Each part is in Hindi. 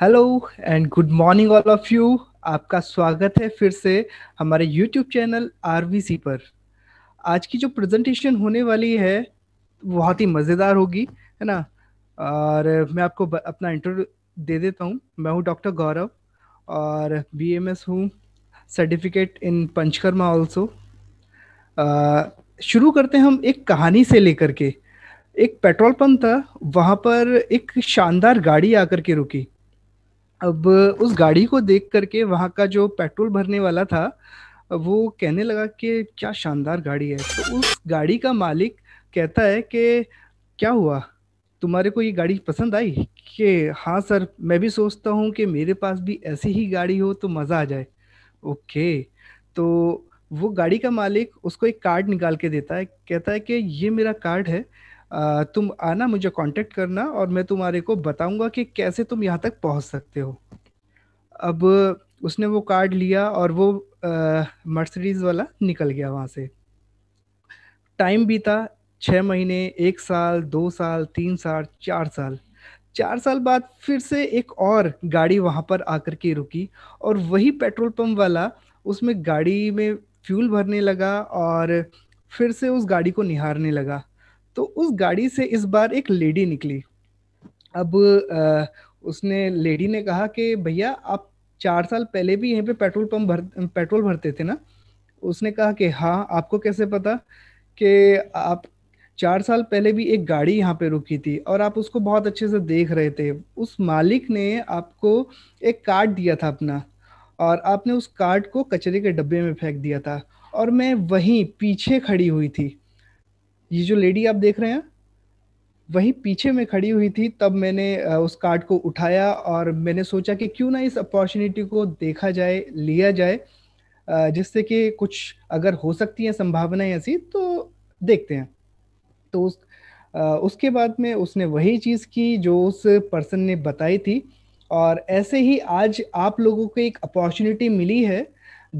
hello and good morning all of you आपका स्वागत है फिर से हमारे यूट्यूब चैनल आर पर आज की जो प्रेजेंटेशन होने वाली है बहुत ही मज़ेदार होगी है ना और मैं आपको अपना इंटरव्यू दे देता हूँ मैं हूँ डॉक्टर गौरव और बी एम एस हूँ सर्टिफिकेट इन पंचकर्मा ऑल्सो शुरू करते हैं हम एक कहानी से लेकर के एक पेट्रोल पंप था वहाँ पर एक शानदार गाड़ी आकर के रुकी अब उस गाड़ी को देख करके वहाँ का जो पेट्रोल भरने वाला था वो कहने लगा कि क्या शानदार गाड़ी है तो उस गाड़ी का मालिक कहता है कि क्या हुआ तुम्हारे को ये गाड़ी पसंद आई कि हाँ सर मैं भी सोचता हूँ कि मेरे पास भी ऐसी ही गाड़ी हो तो मज़ा आ जाए ओके तो वो गाड़ी का मालिक उसको एक कार्ड निकाल के देता है कहता है कि ये मेरा कार्ड है तुम आना मुझे कांटेक्ट करना और मैं तुम्हारे को बताऊंगा कि कैसे तुम यहाँ तक पहुँच सकते हो अब उसने वो कार्ड लिया और वो मर्सडीज वाला निकल गया वहाँ से टाइम बीता छः महीने एक साल दो साल तीन साल चार साल चार साल बाद फिर से एक और गाड़ी वहाँ पर आकर के रुकी और वही पेट्रोल पंप वाला उसमें गाड़ी में फ्यूल भरने लगा और फिर से उस गाड़ी को निहारने लगा तो उस गाड़ी से इस बार एक लेडी निकली अब उसने लेडी ने कहा कि भैया आप चार साल पहले भी यहीं पे पेट्रोल पंप भर पेट्रोल भरते थे ना उसने कहा कि हाँ आपको कैसे पता कि आप चार साल पहले भी एक गाड़ी यहाँ पे रुकी थी और आप उसको बहुत अच्छे से देख रहे थे उस मालिक ने आपको एक कार्ड दिया था अपना और आपने उस कार्ड को कचरे के डब्बे में फेंक दिया था और मैं वहीं पीछे खड़ी हुई थी ये जो लेडी आप देख रहे हैं वहीं पीछे में खड़ी हुई थी तब मैंने उस कार्ड को उठाया और मैंने सोचा कि क्यों ना इस अपॉर्चुनिटी को देखा जाए लिया जाए जिससे कि कुछ अगर हो सकती हैं संभावनाएं ऐसी तो देखते हैं तो उस उसके बाद में उसने वही चीज़ की जो उस पर्सन ने बताई थी और ऐसे ही आज आप लोगों को एक अपॉर्चुनिटी मिली है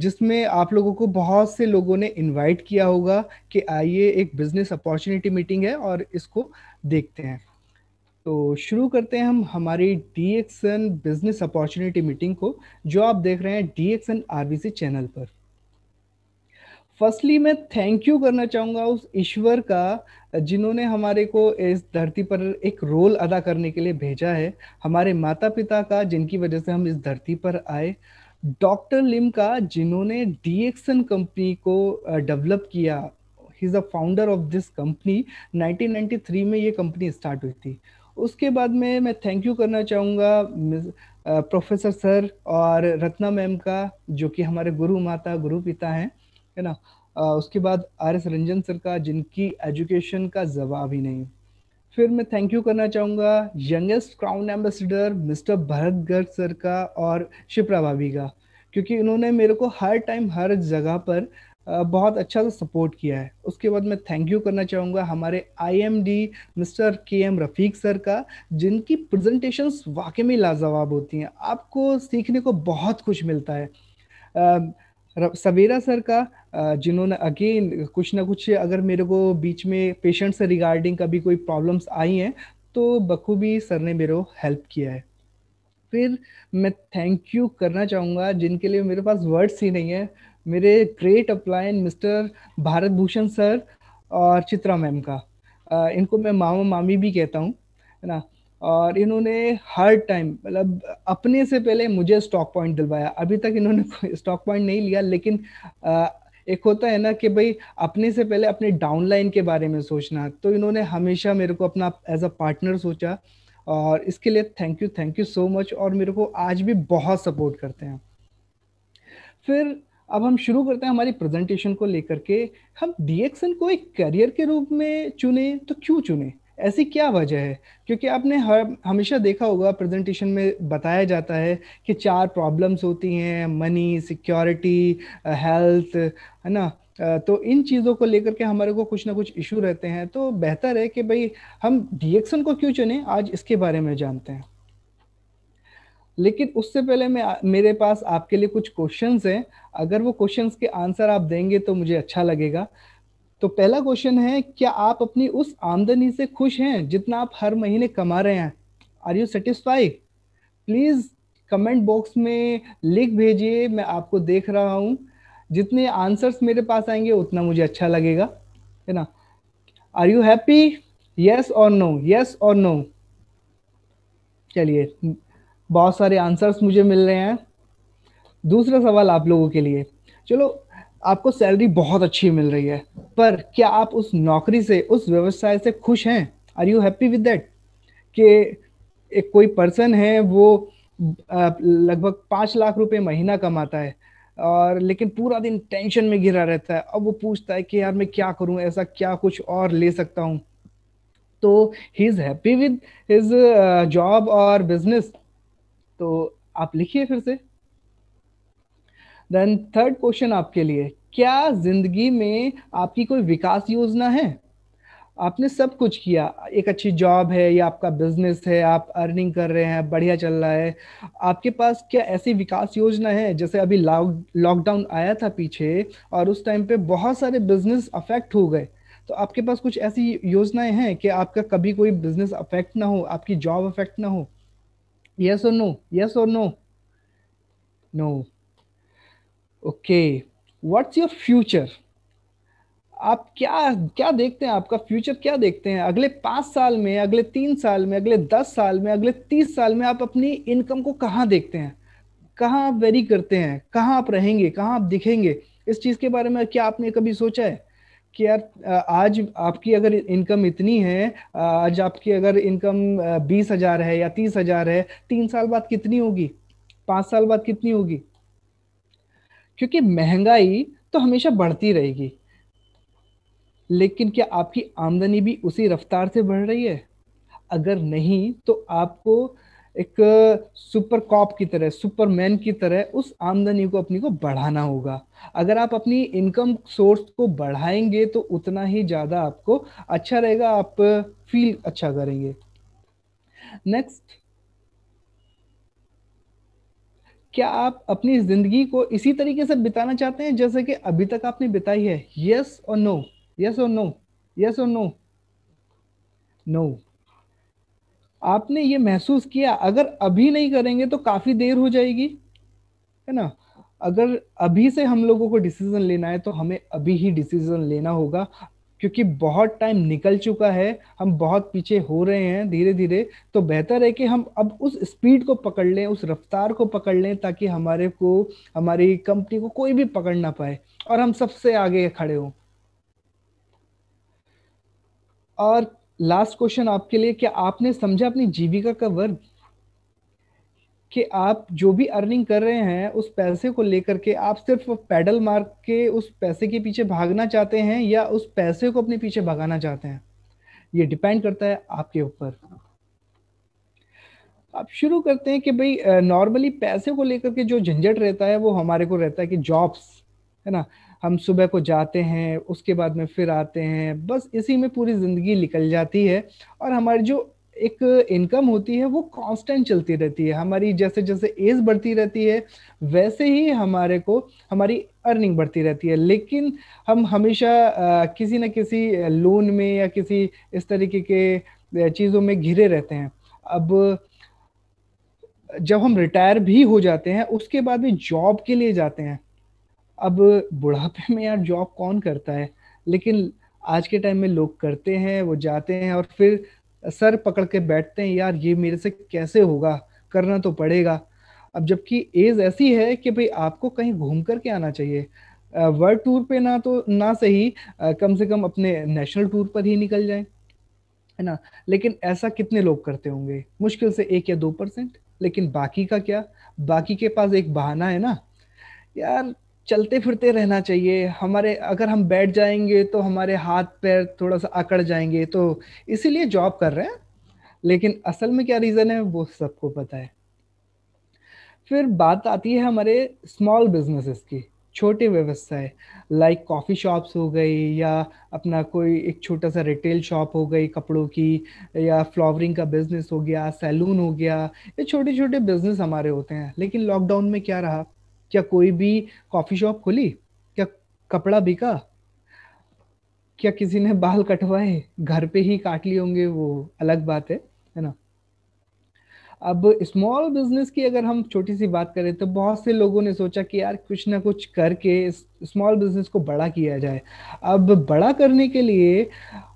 जिसमें आप लोगों को बहुत से लोगों ने इनवाइट किया होगा कि आइए एक बिजनेस अपॉर्चुनिटी मीटिंग है और इसको देखते हैं तो शुरू करते हैं हम हमारी डी बिजनेस अपॉर्चुनिटी मीटिंग को जो आप देख रहे हैं डी एक्स चैनल पर फर्स्टली मैं थैंक यू करना चाहूँगा उस ईश्वर का जिन्होंने हमारे को इस धरती पर एक रोल अदा करने के लिए भेजा है हमारे माता पिता का जिनकी वजह से हम इस धरती पर आए डॉक्टर लिम का जिन्होंने डीएक्सन कंपनी को डेवलप किया he is the founder of this company 1993 में ये कंपनी स्टार्ट हुई थी उसके बाद में मैं थैंक यू करना चाहूँगा प्रोफेसर सर और रत्ना मैम का जो कि हमारे गुरु माता गुरु पिता हैं है ना उसके बाद आर एस रंजन सर का जिनकी एजुकेशन का जवाब ही नहीं फिर मैं थैंक यू करना चाहूँगा youngest crown ambassador mister Bharat Garg sir का और शिप्रा भाभी का क्योंकि इन्होंने मेरे को हर टाइम हर जगह पर बहुत अच्छा सा सपोर्ट किया है उसके बाद मैं थैंक यू करना चाहूँगा हमारे IMD mister K M Rafiq sir का जिनकी प्रेजेंटेशंस वाकई में लाजवाब होती हैं आपको सीखने को बहुत कुछ मिलता है सवेरा सर का जिन्होंने अगेन कुछ ना कुछ अगर मेरे को बीच में पेशेंट से रिगार्डिंग कभी कोई प्रॉब्लम्स आई हैं तो बखूबी सर ने मेरे को हेल्प किया है फिर मैं थैंक यू करना चाहूँगा जिनके लिए मेरे पास वर्ड्स ही नहीं है मेरे great upline mister Bharat Bhushan sir और चित्रा मैम का इनको मैं मामा मामी भी कहता हूँ है ना और इन्होंने हर टाइम मतलब अपने से पहले मुझे स्टॉक पॉइंट दिलवाया अभी तक इन्होंने स्टॉक पॉइंट नहीं लिया लेकिन एक होता है ना कि भाई अपने से पहले अपने डाउनलाइन के बारे में सोचना तो इन्होंने हमेशा मेरे को अपना एज अ पार्टनर सोचा और इसके लिए thank you thank you so much और मेरे को आज भी बहुत सपोर्ट करते हैं फिर अब हम शुरू करते हैं हमारी प्रेजेंटेशन को लेकर के हम डी को एक करियर के रूप में चुने तो क्यों चुने ऐसी क्या वजह है क्योंकि आपने हर हमेशा देखा होगा प्रेजेंटेशन में बताया जाता है कि चार प्रॉब्लम्स होती हैं मनी सिक्योरिटी हेल्थ है ना तो इन चीज़ों को लेकर के हमारे को कुछ ना कुछ इशू रहते हैं तो बेहतर है कि भाई हम डीएक्सन को क्यों चुने आज इसके बारे में जानते हैं लेकिन उससे पहले मैं मेरे पास आपके लिए कुछ क्वेश्चंस हैं अगर वो क्वेश्चंस के आंसर आप देंगे तो मुझे अच्छा लगेगा तो पहला क्वेश्चन है क्या आप अपनी उस आमदनी से खुश हैं जितना आप हर महीने कमा रहे हैं are you satisfy please comment box में लिख भेजिए मैं आपको देख रहा हूँ जितने आंसर्स मेरे पास आएंगे उतना मुझे अच्छा लगेगा है ना आर यू हैप्पी यस और नो यस और नो चलिए बहुत सारे आंसर्स मुझे मिल रहे हैं दूसरा सवाल आप लोगों के लिए चलो आपको सैलरी बहुत अच्छी मिल रही है पर क्या आप उस नौकरी से उस व्यवसाय से खुश हैं are you happy with that कि एक कोई पर्सन है वो लगभग पाँच लाख रुपए महीना कमाता है और लेकिन पूरा दिन टेंशन में घिरा रहता है अब वो पूछता है कि यार मैं क्या करूं ऐसा क्या कुछ और ले सकता हूं तो he is happy with his job और बिजनेस तो आप लिखिए फिर से देन थर्ड क्वेश्चन आपके लिए क्या जिंदगी में आपकी कोई विकास योजना है आपने सब कुछ किया एक अच्छी जॉब है या आपका बिजनेस है आप अर्निंग कर रहे हैं बढ़िया चल रहा है आपके पास क्या ऐसी विकास योजना है जैसे अभी लॉकडाउन आया था पीछे और उस टाइम पे बहुत सारे बिजनेस अफेक्ट हो गए तो आपके पास कुछ ऐसी योजनाएं हैं कि आपका कभी कोई बिजनेस अफेक्ट ना हो आपकी जॉब अफेक्ट ना हो यस और नो यस और no no okay what's your future आप क्या क्या देखते हैं आपका फ्यूचर क्या देखते हैं अगले पाँच साल में अगले तीन साल में अगले दस साल में अगले तीस साल में आप अपनी इनकम को कहाँ देखते हैं कहाँ आप वेरी करते हैं कहाँ आप रहेंगे कहाँ आप दिखेंगे इस चीज़ के बारे में क्या आपने कभी सोचा है कि यार आज आपकी अगर इनकम इतनी है आज आपकी अगर इनकम बीस हज़ार है या तीस हज़ार है तीन साल बाद कितनी होगी पाँच साल बाद कितनी होगी क्योंकि महंगाई तो हमेशा बढ़ती रहेगी लेकिन क्या आपकी आमदनी भी उसी रफ्तार से बढ़ रही है अगर नहीं तो आपको एक सुपर कॉप की तरह सुपरमैन की तरह उस आमदनी को अपनी को बढ़ाना होगा अगर आप अपनी इनकम सोर्स को बढ़ाएंगे तो उतना ही ज़्यादा आपको अच्छा रहेगा आप फील अच्छा करेंगे नेक्स्ट क्या आप अपनी जिंदगी को इसी तरीके से बिताना चाहते हैं जैसे कि अभी तक आपने बिताई है यस और नो यस और नो यस और नो नो आपने ये महसूस किया अगर अभी नहीं करेंगे तो काफी देर हो जाएगी है ना अगर अभी से हम लोगों को डिसीजन लेना है तो हमें अभी ही डिसीजन लेना होगा क्योंकि बहुत टाइम निकल चुका है हम बहुत पीछे हो रहे हैं धीरे धीरे तो बेहतर है कि हम अब उस स्पीड को पकड़ लें उस रफ्तार को पकड़ लें ताकि हमारे को हमारी कंपनी को कोई भी पकड़ ना पाए और हम सबसे आगे खड़े हों और लास्ट क्वेश्चन आपके लिए क्या आपने समझा अपनी जीविका का वर्ग कि आप जो भी अर्निंग कर रहे हैं उस पैसे को लेकर के आप सिर्फ पैडल मार के उस पैसे के पीछे भागना चाहते हैं या उस पैसे को अपने पीछे भगाना चाहते हैं ये डिपेंड करता है आपके ऊपर आप शुरू करते हैं कि भाई नॉर्मली पैसे को लेकर के जो झंझट रहता है वो हमारे को रहता है कि जॉब्स है ना हम सुबह को जाते हैं उसके बाद में फिर आते हैं बस इसी में पूरी ज़िंदगी निकल जाती है और हमारी जो एक इनकम होती है वो कांस्टेंट चलती रहती है हमारी जैसे जैसे एज बढ़ती रहती है वैसे ही हमारे को हमारी अर्निंग बढ़ती रहती है लेकिन हम हमेशा किसी न किसी लोन में या किसी इस तरीके के चीज़ों में घिरे रहते हैं अब जब हम रिटायर भी हो जाते हैं उसके बाद भी जॉब के लिए जाते हैं अब बुढ़ापे में यार जॉब कौन करता है लेकिन आज के टाइम में लोग करते हैं वो जाते हैं और फिर सर पकड़ के बैठते हैं यार ये मेरे से कैसे होगा करना तो पड़ेगा अब जबकि एज ऐसी है कि भाई आपको कहीं घूम करके आना चाहिए वर्ल्ड टूर पे ना तो ना सही कम से कम अपने नेशनल टूर पर ही निकल जाए है ना लेकिन ऐसा कितने लोग करते होंगे मुश्किल से एक या दो परसेंट लेकिन बाकी का क्या बाकी के पास एक बहाना है ना यार चलते फिरते रहना चाहिए हमारे अगर हम बैठ जाएंगे तो हमारे हाथ पैर थोड़ा सा अकड़ जाएंगे तो इसीलिए जॉब कर रहे हैं लेकिन असल में क्या रीज़न है वो सबको पता है फिर बात आती है हमारे स्मॉल बिजनेसेस की छोटे व्यवसाय लाइक कॉफ़ी शॉप्स हो गई या अपना कोई एक छोटा सा रिटेल शॉप हो गई कपड़ों की या फ्लावरिंग का बिज़नेस हो गया सैलून हो गया ये छोटे छोटे बिज़नेस हमारे होते हैं लेकिन लॉकडाउन में क्या रहा क्या कोई भी कॉफी शॉप खुली क्या कपड़ा बिका क्या किसी ने बाल कटवाए घर पे ही काट लिए होंगे वो अलग बात है है ना अब स्मॉल बिजनेस की अगर हम छोटी सी बात करें तो बहुत से लोगों ने सोचा कि यार कुछ ना कुछ करके स्मॉल बिजनेस को बड़ा किया जाए अब बड़ा करने के लिए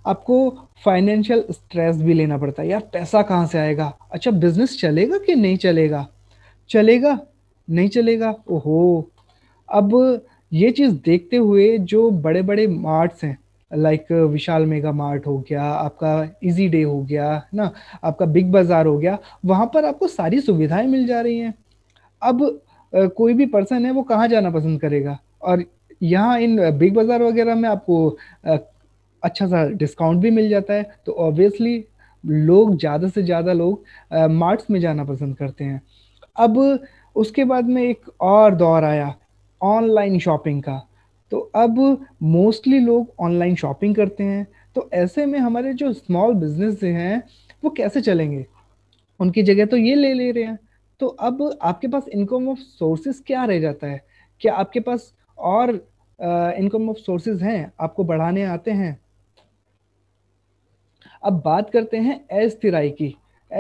आपको फाइनेंशियल स्ट्रेस भी लेना पड़ता है यार पैसा कहाँ से आएगा अच्छा बिजनेस चलेगा कि नहीं चलेगा चलेगा नहीं चलेगा ओहो अब ये चीज़ देखते हुए जो बड़े बड़े मार्ट्स हैं लाइक विशाल मेगा मार्ट हो गया आपका इजी डे हो गया ना आपका बिग बाज़ार हो गया वहाँ पर आपको सारी सुविधाएं मिल जा रही हैं अब कोई भी पर्सन है वो कहाँ जाना पसंद करेगा और यहाँ इन बिग बाज़ार वगैरह में आपको अच्छा सा डिस्काउंट भी मिल जाता है तो ऑब्वियसली लोग ज़्यादा से ज़्यादा लोग मार्ट्स में जाना पसंद करते हैं अब उसके बाद में एक और दौर आया ऑनलाइन शॉपिंग का तो अब मोस्टली लोग ऑनलाइन शॉपिंग करते हैं तो ऐसे में हमारे जो स्मॉल बिजनेस हैं वो कैसे चलेंगे उनकी जगह तो ये ले ले रहे हैं तो अब आपके पास इनकम ऑफ सोर्सेस क्या रह जाता है क्या आपके पास और इनकम ऑफ सोर्सेज हैं आपको बढ़ाने आते हैं अब बात करते हैं अस्थिराई की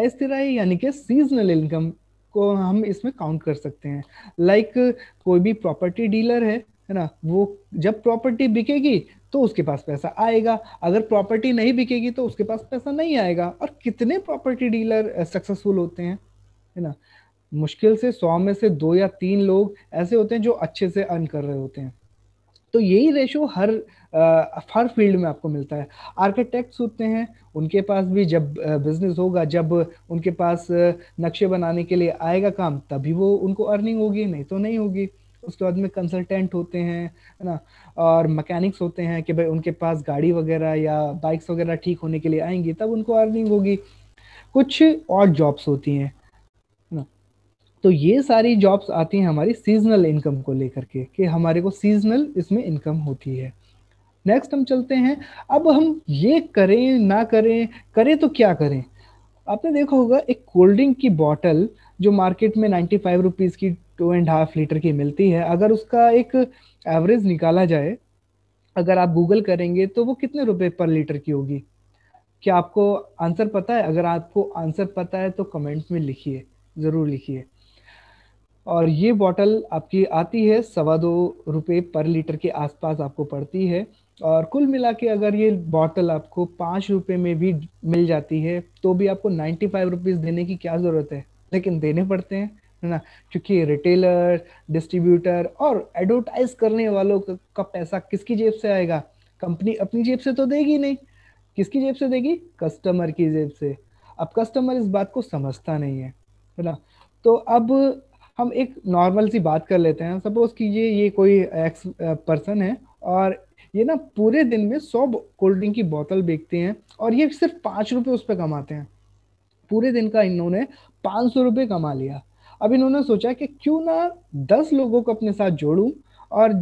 अस्थिराई यानी कि सीजनल इनकम को हम इसमें काउंट कर सकते हैं लाइक like, कोई भी प्रॉपर्टी डीलर है है ना वो जब प्रॉपर्टी बिकेगी तो उसके पास पैसा आएगा अगर प्रॉपर्टी नहीं बिकेगी तो उसके पास पैसा नहीं आएगा और कितने प्रॉपर्टी डीलर सक्सेसफुल होते हैं है ना मुश्किल से सौ में से दो या तीन लोग ऐसे होते हैं जो अच्छे से अर्न कर रहे होते हैं तो यही रेशो हर आ, हर फील्ड में आपको मिलता है आर्किटेक्ट्स होते हैं उनके पास भी जब बिजनेस होगा जब उनके पास नक्शे बनाने के लिए आएगा काम तभी वो उनको अर्निंग होगी नहीं तो नहीं होगी उसके बाद में कंसल्टेंट होते हैं है ना और मैकेनिक्स होते हैं कि भाई उनके पास गाड़ी वगैरह या बाइक्स वगैरह ठीक होने के लिए आएंगी तब उनको अर्निंग होगी कुछ और जॉब्स होती हैं तो ये सारी जॉब्स आती हैं हमारी सीजनल इनकम को लेकर के कि हमारे को सीजनल इसमें इनकम होती है नेक्स्ट हम चलते हैं अब हम ये करें ना करें करें तो क्या करें आपने देखा होगा एक कोल्ड ड्रिंक की बॉटल जो मार्केट में नाइन्टी फाइव रुपीज़ की टू एंड हाफ लीटर की मिलती है अगर उसका एक एवरेज निकाला जाए अगर आप गूगल करेंगे तो वो कितने रुपए पर लीटर की होगी क्या आपको आंसर पता है अगर आपको आंसर पता है तो कमेंट्स में लिखिए ज़रूर लिखिए और ये बॉटल आपकी आती है सवा दो रुपये पर लीटर के आसपास आपको पड़ती है और कुल मिला के अगर ये बॉटल आपको पाँच रुपये में भी मिल जाती है तो भी आपको नाइन्टी फाइव रुपीज़ देने की क्या ज़रूरत है लेकिन देने पड़ते हैं है ना क्योंकि रिटेलर डिस्ट्रीब्यूटर और एडवर्टाइज करने वालों का पैसा किसकी जेब से आएगा कंपनी अपनी जेब से तो देगी नहीं किसकी जेब से देगी कस्टमर की जेब से अब कस्टमर इस बात को समझता नहीं है है ना तो अब हम एक नॉर्मल सी बात कर लेते हैं सपोज कीजिए ये कोई एक्स पर्सन है और ये ना पूरे दिन में सौ कोल्ड ड्रिंक की बोतल बेचते हैं और ये सिर्फ पाँच रुपये उस पर कमाते हैं पूरे दिन का इन्होंने पाँच सौ रुपये कमा लिया अब इन्होंने सोचा कि क्यों ना दस लोगों को अपने साथ जोड़ूं और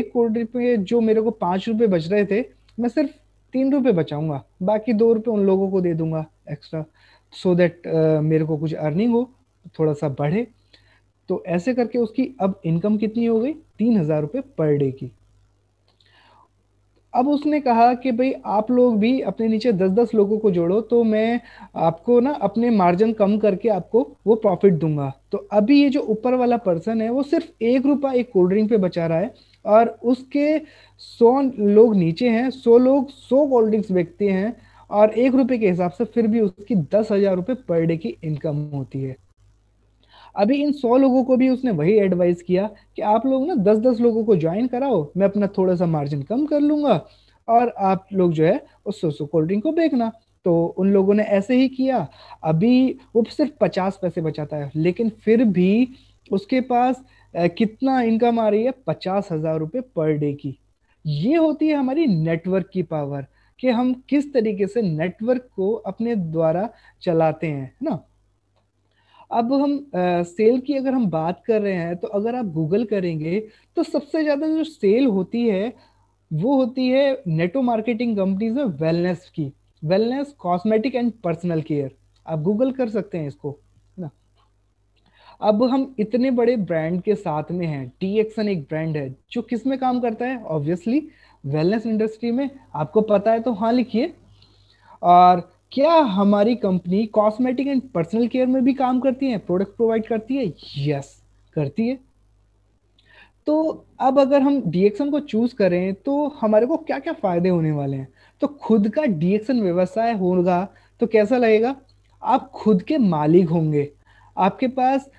एक कोल्ड ड्रिंक में जो मेरे को पाँच रुपये बच रहे थे मैं सिर्फ तीन रुपये बचाऊंगा बाकी दो रुपये उन लोगों को दे दूंगा extra so so that uh, मेरे को कुछ अर्निंग हो थोड़ा सा बढ़े तो ऐसे करके उसकी अब इनकम कितनी हो गई तीन हजार रुपये पर डे की अब उसने कहा कि भाई आप लोग भी अपने नीचे दस दस लोगों को जोड़ो तो मैं आपको ना अपने मार्जिन कम करके आपको वो प्रॉफिट दूंगा तो अभी ये जो ऊपर वाला पर्सन है वो सिर्फ एक रुपया एक कोल्ड ड्रिंक पे बचा रहा है और उसके सौ लोग नीचे हैं सौ लोग सौ कोल्ड ड्रिंक्स बेचते हैं और एक रुपये के हिसाब से फिर भी उसकी दस हजार रुपये पर डे की इनकम होती है अभी इन सौ लोगों को भी उसने वही एडवाइस किया कि आप लोग ना दस दस लोगों को ज्वाइन कराओ मैं अपना थोड़ा सा मार्जिन कम कर लूंगा और आप लोग जो है उस सोसो कोल्ड ड्रिंक को बेचना तो उन लोगों ने ऐसे ही किया अभी वो सिर्फ पचास पैसे बचाता है लेकिन फिर भी उसके पास कितना इनकम आ रही है पचास हजार रुपये पर डे की ये होती है हमारी नेटवर्क की पावर कि हम किस तरीके से नेटवर्क को अपने द्वारा चलाते हैं ना अब हम सेल की अगर हम बात कर रहे हैं तो अगर आप गूगल करेंगे तो सबसे ज़्यादा जो सेल होती है वो होती है नेटो मार्केटिंग कंपनीज में वेलनेस की wellness cosmetic and personal care आप गूगल कर सकते हैं इसको है ना अब हम इतने बड़े ब्रांड के साथ में हैं टी एक्सन एक ब्रांड है जो किस में काम करता है ऑब्वियसली वेलनेस इंडस्ट्री में आपको पता है तो हाँ लिखिए और क्या हमारी company cosmetic and personal care में भी काम करती है प्रोडक्ट प्रोवाइड करती है यस करती है तो अब अगर हम डीएक्सन को चूज करें तो हमारे को क्या क्या फायदे होने वाले हैं तो खुद का डीएक्सन व्यवसाय होगा तो कैसा लगेगा आप खुद के मालिक होंगे आपके पास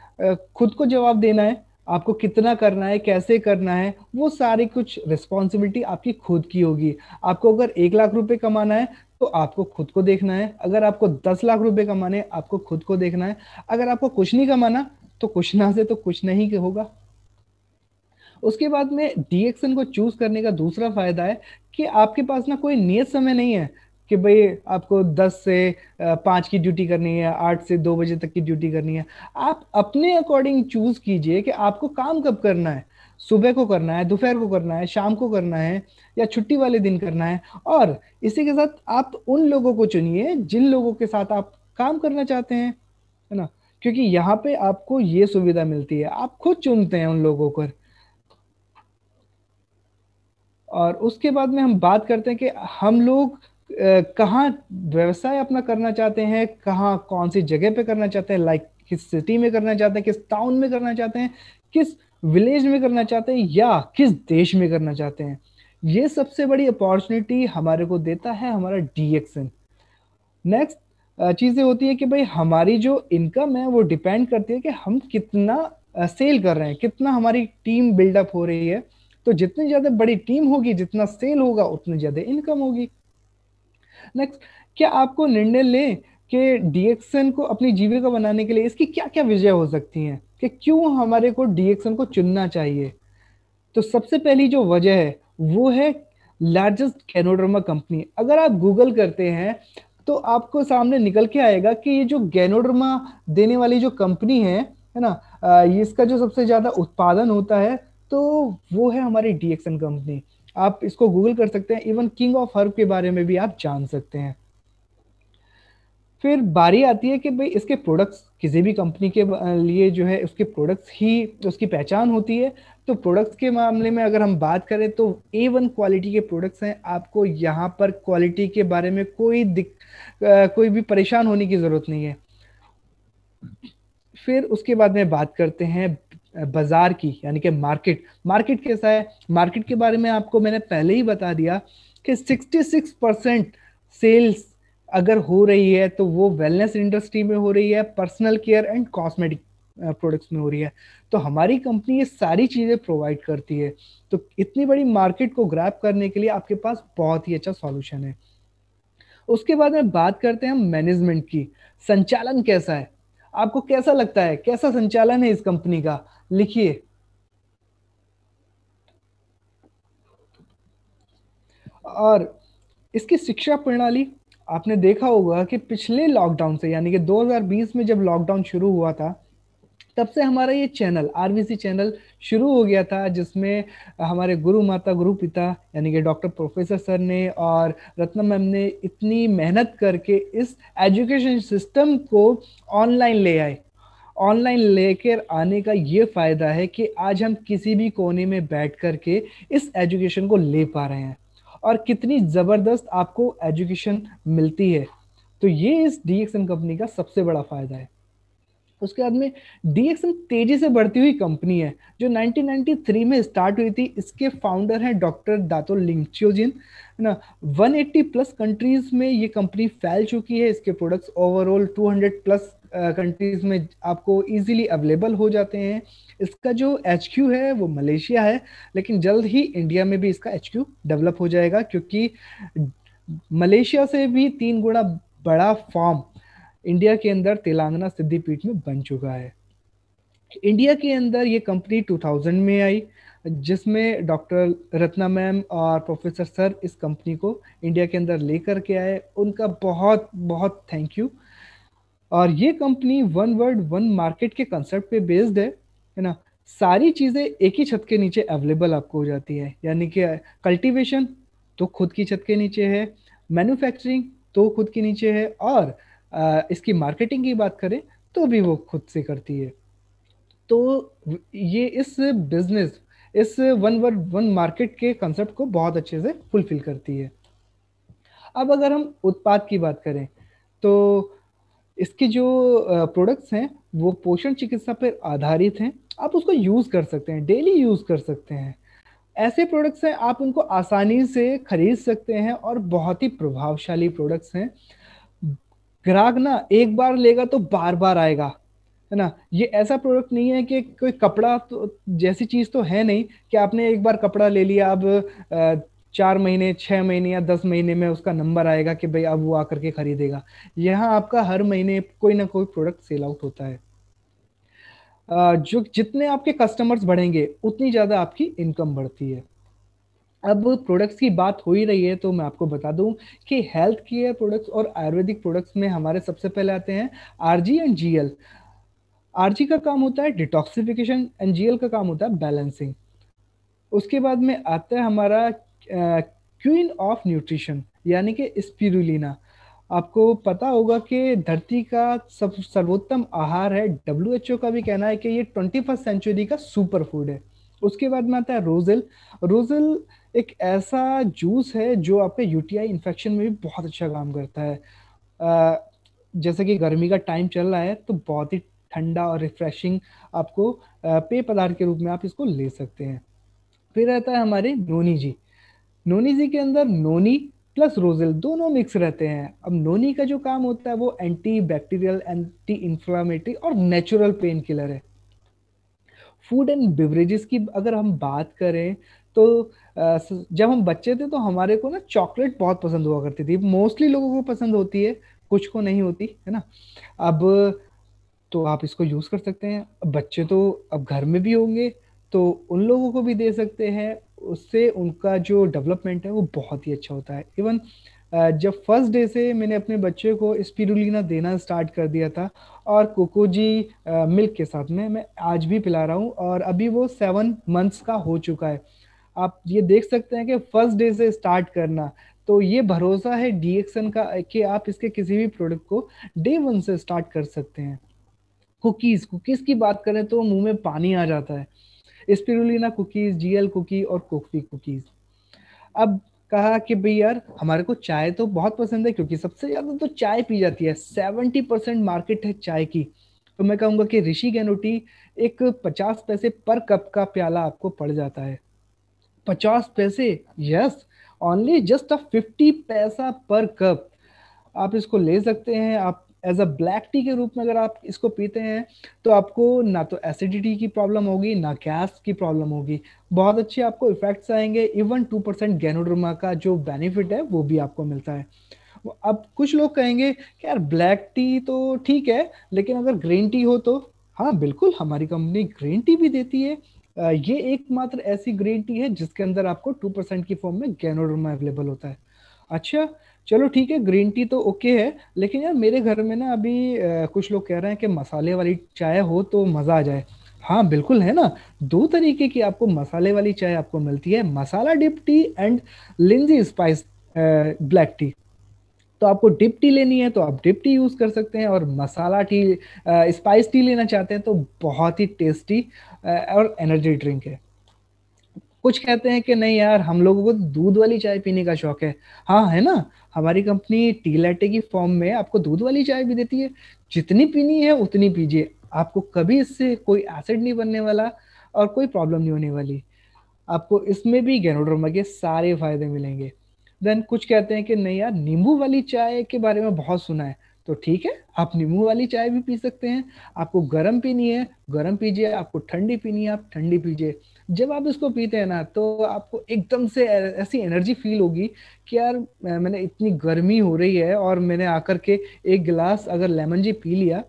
खुद को जवाब देना है आपको कितना करना है कैसे करना है वो सारी कुछ रिस्पॉन्सिबिलिटी आपकी खुद की होगी आपको अगर एक लाख रुपए कमाना है तो आपको खुद को देखना है अगर आपको दस लाख रुपए कमाने आपको खुद को देखना है अगर आपको कुछ नहीं कमाना तो कुछ ना से तो कुछ नहीं होगा उसके बाद में डीएक्सन को चूज करने का दूसरा फायदा है कि आपके पास ना कोई नियत समय नहीं है कि भाई आपको 10 से 5 की ड्यूटी करनी है 8 से 2 बजे तक की ड्यूटी करनी है आप अपने अकॉर्डिंग चूज कीजिए कि आपको काम कब करना है सुबह को करना है दोपहर को करना है शाम को करना है या छुट्टी वाले दिन करना है और इसी के साथ आप उन लोगों को चुनिए जिन लोगों के साथ आप काम करना चाहते हैं है ना क्योंकि यहाँ पे आपको ये सुविधा मिलती है आप खुद चुनते हैं उन लोगों को और उसके बाद में हम बात करते हैं कि हम लोग कहाँ व्यवसाय अपना करना चाहते हैं कहाँ कौन सी जगह पे करना चाहते हैं लाइक किस सिटी में करना चाहते हैं किस टाउन में करना चाहते हैं किस विलेज में करना चाहते हैं या किस देश में करना चाहते हैं ये सबसे बड़ी अपॉर्चुनिटी हमारे को देता है हमारा डीएक्सन नेक्स्ट चीज़ें होती है कि भाई हमारी जो इनकम है वो डिपेंड करती है कि हम कितना सेल कर रहे हैं कितना हमारी टीम बिल्डअप हो रही है तो जितनी ज़्यादा बड़ी टीम होगी जितना सेल होगा उतनी ज़्यादा इनकम होगी नेक्स्ट क्या आपको निर्णय लें कि डीएक्सन को अपनी जीविका बनाने के लिए इसकी क्या क्या विजय हो सकती हैं कि क्यों हमारे को डीएक्सन को चुनना चाहिए तो सबसे पहली जो वजह है वो है लार्जेस्ट गैनोडर्मा कंपनी अगर आप गूगल करते हैं तो आपको सामने निकल के आएगा कि ये जो गैनोडर्मा देने वाली जो कंपनी है है ना ये इसका जो सबसे ज़्यादा उत्पादन होता है तो वो है हमारी डी कंपनी आप इसको गूगल कर सकते हैं इवन किंग ऑफ हर्ब के बारे में भी आप जान सकते हैं फिर बारी आती है कि भाई इसके प्रोडक्ट्स किसी भी कंपनी के लिए जो है उसके प्रोडक्ट्स ही उसकी पहचान होती है तो प्रोडक्ट्स के मामले में अगर हम बात करें तो ए वन क्वालिटी के प्रोडक्ट्स हैं आपको यहाँ पर क्वालिटी के बारे में कोई दिक कोई भी परेशान होने की ज़रूरत नहीं है फिर उसके बाद में बात करते हैं बाज़ार की यानी कि मार्केट मार्केट कैसा है मार्केट के बारे में आपको मैंने पहले ही बता दिया कि 66 परसेंट सेल्स अगर हो रही है तो वो वेलनेस इंडस्ट्री में हो रही है personal care and cosmetic products में हो रही है तो हमारी कंपनी ये सारी चीज़ें प्रोवाइड करती है तो इतनी बड़ी मार्केट को ग्रैप करने के लिए आपके पास बहुत ही अच्छा सॉल्यूशन है उसके बाद में बात करते हैं हम मैनेजमेंट की संचालन कैसा है आपको कैसा लगता है कैसा संचालन है इस कंपनी का लिखिए और इसकी शिक्षा प्रणाली आपने देखा होगा कि पिछले लॉकडाउन से यानी कि 2020 में जब लॉकडाउन शुरू हुआ था तब से हमारा ये चैनल आर चैनल शुरू हो गया था जिसमें हमारे गुरु माता गुरु पिता यानी कि डॉक्टर प्रोफेसर सर ने और रत्ना मैम ने इतनी मेहनत करके इस एजुकेशन सिस्टम को ऑनलाइन ले आए ऑनलाइन लेकर आने का ये फ़ायदा है कि आज हम किसी भी कोने में बैठ कर के इस एजुकेशन को ले पा रहे हैं और कितनी ज़बरदस्त आपको एजुकेशन मिलती है तो ये इस डीएक्सएम कंपनी का सबसे बड़ा फ़ायदा है उसके बाद में डीएक्सएम तेजी से बढ़ती हुई कंपनी है जो 1993 में स्टार्ट हुई थी इसके फाउंडर हैं डॉक्टर दातो लिंगचियोजिन ना 180 प्लस कंट्रीज में ये कंपनी फैल चुकी है इसके प्रोडक्ट्स ओवरऑल 200 प्लस कंट्रीज में आपको इजीली अवेलेबल हो जाते हैं इसका जो एच है वो मलेशिया है लेकिन जल्द ही इंडिया में भी इसका एच डेवलप हो जाएगा क्योंकि मलेशिया से भी तीन गुना बड़ा फॉर्म इंडिया के अंदर तेलंगाना सिद्धिपीठ में बन चुका है इंडिया के अंदर ये कंपनी 2000 में आई जिसमें डॉक्टर रत्ना मैम और प्रोफेसर सर इस कंपनी को इंडिया के अंदर लेकर के आए उनका बहुत बहुत थैंक यू और ये company one world one market के कंसेप्ट पे बेस्ड है है ना सारी चीज़ें एक ही छत के नीचे अवेलेबल आपको हो जाती है यानी कि कल्टीवेशन तो खुद की छत के नीचे है मैन्युफैक्चरिंग तो खुद के नीचे है और आ, इसकी मार्केटिंग की बात करें तो भी वो खुद से करती है तो ये इस बिजनेस इस वन वर्ड वन मार्केट के कंसेप्ट को बहुत अच्छे से फुलफिल करती है अब अगर हम उत्पाद की बात करें तो इसके जो प्रोडक्ट्स हैं वो पोषण चिकित्सा पर आधारित हैं आप उसको यूज़ कर सकते हैं डेली यूज़ कर सकते हैं ऐसे प्रोडक्ट्स हैं आप उनको आसानी से खरीद सकते हैं और बहुत ही प्रभावशाली प्रोडक्ट्स हैं ग्राहक ना एक बार लेगा तो बार बार आएगा है ना ये ऐसा प्रोडक्ट नहीं है कि कोई कपड़ा तो जैसी चीज़ तो है नहीं कि आपने एक बार कपड़ा ले लिया अब चार महीने छः महीने या दस महीने में उसका नंबर आएगा कि भाई अब वो आकर के ख़रीदेगा यहाँ आपका हर महीने कोई ना कोई प्रोडक्ट सेल आउट होता है जो जितने आपके कस्टमर्स बढ़ेंगे उतनी ज़्यादा आपकी इनकम बढ़ती है अब प्रोडक्ट्स की बात हो ही रही है तो मैं आपको बता दूं कि हेल्थ केयर प्रोडक्ट्स और आयुर्वेदिक प्रोडक्ट्स में हमारे सबसे पहले आते हैं आर एंड जी एल का काम होता है डिटॉक्सिफिकेशन एंड जी का काम होता है बैलेंसिंग उसके बाद में आता है हमारा क्वीन ऑफ न्यूट्रिशन यानी कि स्पिरुलिना आपको पता होगा कि धरती का सब सर्वोत्तम आहार है डब्ल्यू का भी कहना है कि ये ट्वेंटी फर्स्ट सेंचुरी का सुपर फूड है उसके बाद में आता है रोजल रोजल एक ऐसा जूस है जो आपके यूटीआई इन्फेक्शन में भी बहुत अच्छा काम करता है जैसे कि गर्मी का टाइम चल रहा है तो बहुत ही ठंडा और रिफ्रेशिंग आपको पेय पदार्थ के रूप में आप इसको ले सकते हैं फिर रहता है हमारे नोनी जी नोनी जी के अंदर नोनी प्लस रोजिल दोनों मिक्स रहते हैं अब नोनी का जो काम होता है वो एंटी बैक्टीरियल एंटी इंफ्लामेटरी और नेचुरल पेन किलर है फूड एंड बेवरेजेस की अगर हम बात करें तो जब हम बच्चे थे तो हमारे को ना चॉकलेट बहुत पसंद हुआ करती थी मोस्टली लोगों को पसंद होती है कुछ को नहीं होती है ना अब तो आप इसको यूज़ कर सकते हैं बच्चे तो अब घर में भी होंगे तो उन लोगों को भी दे सकते हैं उससे उनका जो डेवलपमेंट है वो बहुत ही अच्छा होता है इवन जब फर्स्ट डे से मैंने अपने बच्चे को स्पिरुलिना देना स्टार्ट कर दिया था और कोकोजी मिल्क के साथ में मैं आज भी पिला रहा हूँ और अभी वो सेवन मंथ्स का हो चुका है आप ये देख सकते हैं कि फर्स्ट डे से स्टार्ट करना तो ये भरोसा है डीएक्सन का कि आप इसके किसी भी प्रोडक्ट को डे वन से स्टार्ट कर सकते हैं कुकीज़ कुकीज़ की बात करें तो मुंह में पानी आ जाता है spirulina cookies G L cookie coffee cookies अब कहा कि भाई यार हमारे को चाय तो बहुत पसंद है क्योंकि सबसे ज्यादा तो चाय पी जाती है सेवेंटी परसेंट मार्केट है चाय की तो मैं कहूंगा कि ऋषि गैनोटी एक पचास पैसे पर कप का प्याला आपको पड़ जाता है पचास पैसे yes only just a fifty paisa per cup आप इसको ले सकते हैं आप एज अ ब्लैक टी के रूप में अगर आप इसको पीते हैं तो आपको ना तो एसिडिटी की प्रॉब्लम होगी ना गैस की प्रॉब्लम होगी बहुत अच्छे आपको इफेक्ट्स आएंगे इवन टू परसेंट गैनोड्रोमा का जो बेनिफिट है वो भी आपको मिलता है अब कुछ लोग कहेंगे कि यार ब्लैक टी तो ठीक है लेकिन अगर ग्रीन टी हो तो हाँ बिल्कुल हमारी कंपनी ग्रीन टी भी देती है ये एकमात्र ऐसी ग्रीन टी है जिसके अंदर आपको टू परसेंट की फॉर्म में गेनोड्रोमा अवेलेबल होता है अच्छा चलो ठीक है ग्रीन टी तो ओके है लेकिन यार मेरे घर में ना अभी कुछ लोग कह रहे हैं कि मसाले वाली चाय हो तो मज़ा आ जाए हाँ बिल्कुल है ना दो तरीके की आपको मसाले वाली चाय आपको मिलती है masala dip tea and Lingzhi spice black tea तो आपको डिप टी लेनी है तो आप डिप टी यूज़ कर सकते हैं और मसाला टी स्पाइस टी लेना चाहते हैं तो बहुत ही टेस्टी और एनर्जी ड्रिंक है कुछ कहते हैं कि नहीं यार हम लोगों को दूध वाली चाय पीने का शौक है हाँ है ना हमारी कंपनी टी लैटे की फॉर्म में आपको दूध वाली चाय भी देती है जितनी पीनी है उतनी पीजिए आपको कभी इससे कोई एसिड नहीं बनने वाला और कोई प्रॉब्लम नहीं होने वाली आपको इसमें भी गैनोड्रोमा के सारे फायदे मिलेंगे देन कुछ कहते हैं कि नहीं यार नींबू वाली चाय के बारे में बहुत सुना है तो ठीक है आप नींबू वाली चाय भी पी सकते हैं आपको गर्म पीनी है गर्म पीजिए आपको ठंडी पीनी है आप ठंडी पीजिए जब आप इसको पीते हैं ना तो आपको एकदम से ऐसी एनर्जी फील होगी कि यार मैंने इतनी गर्मी हो रही है और मैंने आकर के एक गिलास अगर लेमन जी पी लिया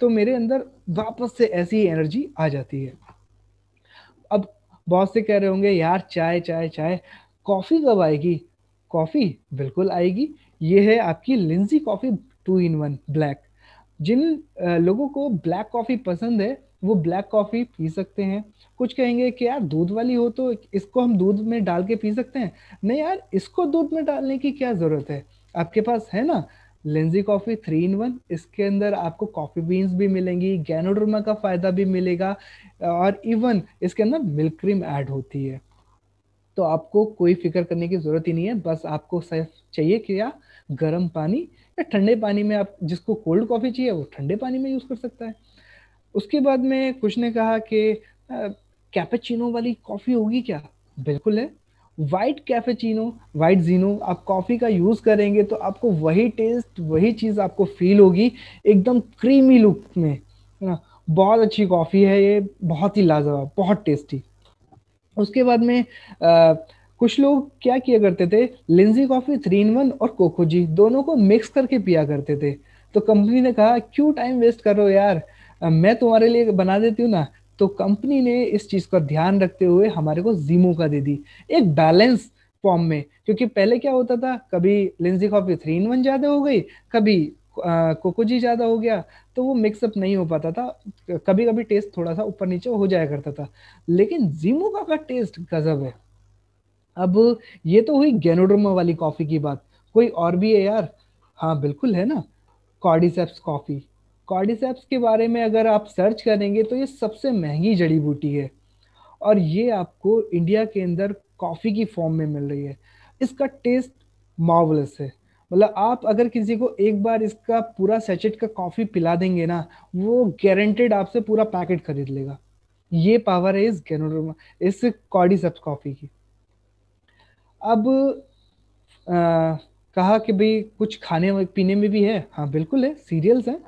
तो मेरे अंदर वापस से ऐसी एनर्जी आ जाती है अब बहुत से कह रहे होंगे यार चाय चाय चाय कॉफ़ी कब आएगी कॉफ़ी बिल्कुल आएगी ये है आपकी Lingzhi coffee two in one black जिन लोगों को ब्लैक कॉफ़ी पसंद है वो ब्लैक कॉफ़ी पी सकते हैं कुछ कहेंगे कि यार दूध वाली हो तो इसको हम दूध में डाल के पी सकते हैं नहीं यार इसको दूध में डालने की क्या ज़रूरत है आपके पास है ना Lingzhi coffee three in one इसके अंदर आपको कॉफ़ी बीन्स भी मिलेंगी गैनोड्रोमा का फ़ायदा भी मिलेगा और इवन इसके अंदर मिल्क क्रीम ऐड होती है तो आपको कोई फिक्र करने की ज़रूरत ही नहीं है बस आपको सिर्फ चाहिए क्या गर्म पानी ठंडे पानी में आप जिसको कोल्ड कॉफ़ी चाहिए वो ठंडे पानी में यूज़ कर सकता है उसके बाद में कुछ ने कहा कि कैपेचिनो वाली कॉफ़ी होगी क्या बिल्कुल है वाइट कैफेचिनो वाइट जीनो आप कॉफ़ी का यूज़ करेंगे तो आपको वही टेस्ट वही चीज़ आपको फील होगी एकदम क्रीमी लुक में है ना बहुत अच्छी कॉफ़ी है ये बहुत ही लाजवाब बहुत टेस्टी उसके बाद में कुछ लोग क्या किया करते थे Lingzhi coffee three in one और कोकोजी दोनों को मिक्स करके पिया करते थे तो कंपनी ने कहा क्यों टाइम वेस्ट कर रहे हो यार मैं तुम्हारे लिए बना देती हूँ ना तो कंपनी ने इस चीज का ध्यान रखते हुए हमारे को जीमो का दे दी एक बैलेंस फॉर्म में क्योंकि पहले क्या होता था कभी Lingzhi coffee three in one ज्यादा हो गई कभी कोकोजी ज़्यादा हो गया तो वो मिक्सअप नहीं हो पाता था कभी कभी टेस्ट थोड़ा सा ऊपर नीचे हो जाया करता था लेकिन जीमो का टेस्ट गजब है अब ये तो हुई गेनोडर्मा वाली कॉफी की बात कोई और भी है यार हाँ बिल्कुल है ना कॉर्डिसेप्स कॉफी कॉर्डिसेप्स के बारे में अगर आप सर्च करेंगे तो ये सबसे महंगी जड़ी बूटी है और ये आपको इंडिया के अंदर कॉफ़ी की फॉर्म में मिल रही है इसका टेस्ट मावलस है मतलब आप अगर किसी को एक बार इसका पूरा सेचेट का कॉफ़ी पिला देंगे ना वो गारंटेड आपसे पूरा पैकेट खरीद लेगा ये पावर है इस गेनोडोमा इस कॉर्डिसेप्स कॉफ़ी की अब आ, कहा कि भाई कुछ खाने पीने में भी है हाँ बिल्कुल है सीरियल्स हैं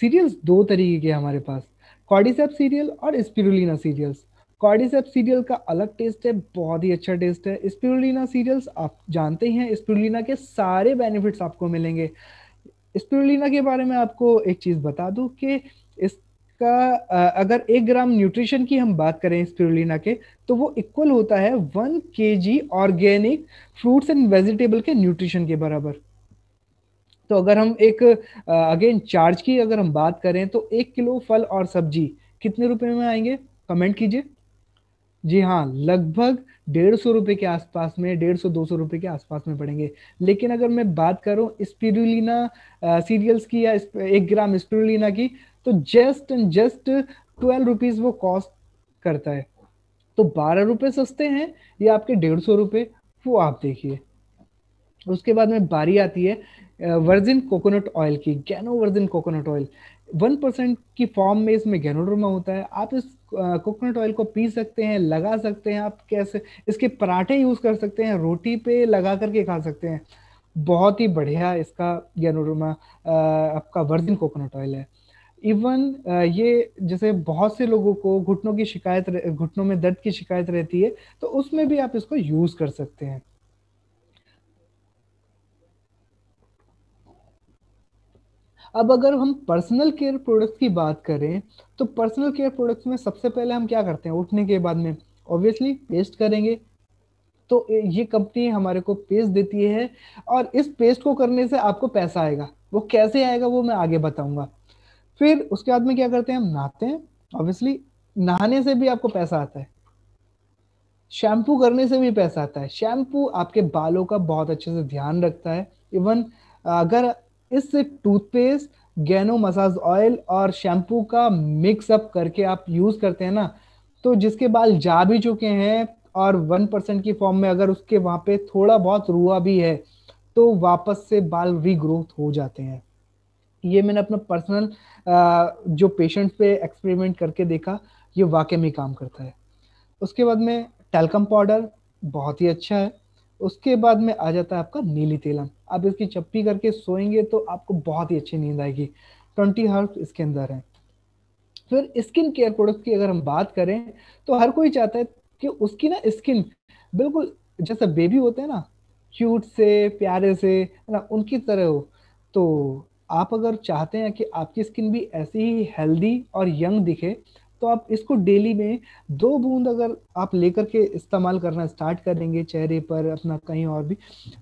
सीरियल्स दो तरीके के हमारे पास कॉडिसेप सीरियल और स्पिरुलिना सीरियल्स कॉडिसेप सीरियल का अलग टेस्ट है बहुत ही अच्छा टेस्ट है स्पिरुलिना सीरियल्स आप जानते ही हैं स्पिरुलिना के सारे बेनिफिट्स आपको मिलेंगे स्पिरुलिना के बारे में आपको एक चीज़ बता दूँ कि इसका अगर एक ग्राम न्यूट्रिशन की हम बात करें स्पिरुलिना के तो वो इक्वल होता है one K G organic fruits and vegetable के न्यूट्रिशन के बराबर तो अगर हम एक अगेन चार्ज की अगर हम बात करें तो एक किलो फल और सब्जी कितने रुपए में आएंगे कमेंट कीजिए जी हाँ लगभग डेढ़ सौ रुपये के आसपास में डेढ़ सौ दो सौ रुपये के आसपास में पड़ेंगे लेकिन अगर मैं बात करूँ स्पिरुलिना सीरियल्स की या एक ग्राम स्पिरुलिना की तो just and just twelve rupees वो कॉस्ट करता है तो बारह रुपये सस्ते हैं या आपके डेढ़ सौ रुपये वो आप देखिए उसके बाद में बारी आती है वर्जिन कोकोनट ऑयल की Gano virgin coconut oil one percent की फॉर्म में इसमें गैनोडर्मा होता है आप इस कोकोनट ऑयल को पी सकते हैं लगा सकते हैं आप कैसे इसके पराठे यूज़ कर सकते हैं रोटी पे लगा करके खा सकते हैं बहुत ही बढ़िया इसका गैनोडर्मा आपका वर्जिन कोकोनट ऑयल है इवन ये जैसे बहुत से लोगों को घुटनों की शिकायत घुटनों में दर्द की शिकायत रहती है तो उसमें भी आप इसको यूज कर सकते हैं अब अगर हम पर्सनल केयर प्रोडक्ट्स की बात करें तो पर्सनल केयर प्रोडक्ट्स में सबसे पहले हम क्या करते हैं उठने के बाद में ऑब्वियसली पेस्ट करेंगे तो ये कंपनी हमारे को पेस्ट देती है और इस पेस्ट को करने से आपको पैसा आएगा वो कैसे आएगा वो मैं आगे बताऊंगा फिर उसके बाद में क्या करते हैं हम नहाते हैं ऑब्वियसली नहाने से भी आपको पैसा आता है शैम्पू करने से भी पैसा आता है शैम्पू आपके बालों का बहुत अच्छे से ध्यान रखता है इवन अगर इससे टूथपेस्ट गैनो मसाज ऑयल और शैम्पू का मिक्सअप करके आप यूज करते हैं ना तो जिसके बाल जा भी चुके हैं और वन परसेंट की फॉर्म में अगर उसके वहाँ पे थोड़ा बहुत रुआ भी है तो वापस से बाल रीग्रोथ हो जाते हैं ये मैंने अपना पर्सनल जो पेशेंट्स पे एक्सपेरिमेंट करके देखा ये वाकई में काम करता है उसके बाद में टेलकम पाउडर बहुत ही अच्छा है उसके बाद में आ जाता है आपका नीली तेलम आप इसकी चप्पी करके सोएंगे तो आपको बहुत ही अच्छी नींद आएगी ट्वेंटी हर्ब्स इसके अंदर है फिर स्किन केयर प्रोडक्ट की अगर हम बात करें तो हर कोई चाहता है कि उसकी ना स्किन बिल्कुल जैसे बेबी होते हैं ना क्यूट से प्यारे से है ना उनकी तरह हो तो आप अगर चाहते हैं कि आपकी स्किन भी ऐसी ही हेल्दी और यंग दिखे तो आप इसको डेली में दो बूंद अगर आप लेकर के इस्तेमाल करना स्टार्ट करेंगे चेहरे पर अपना कहीं और भी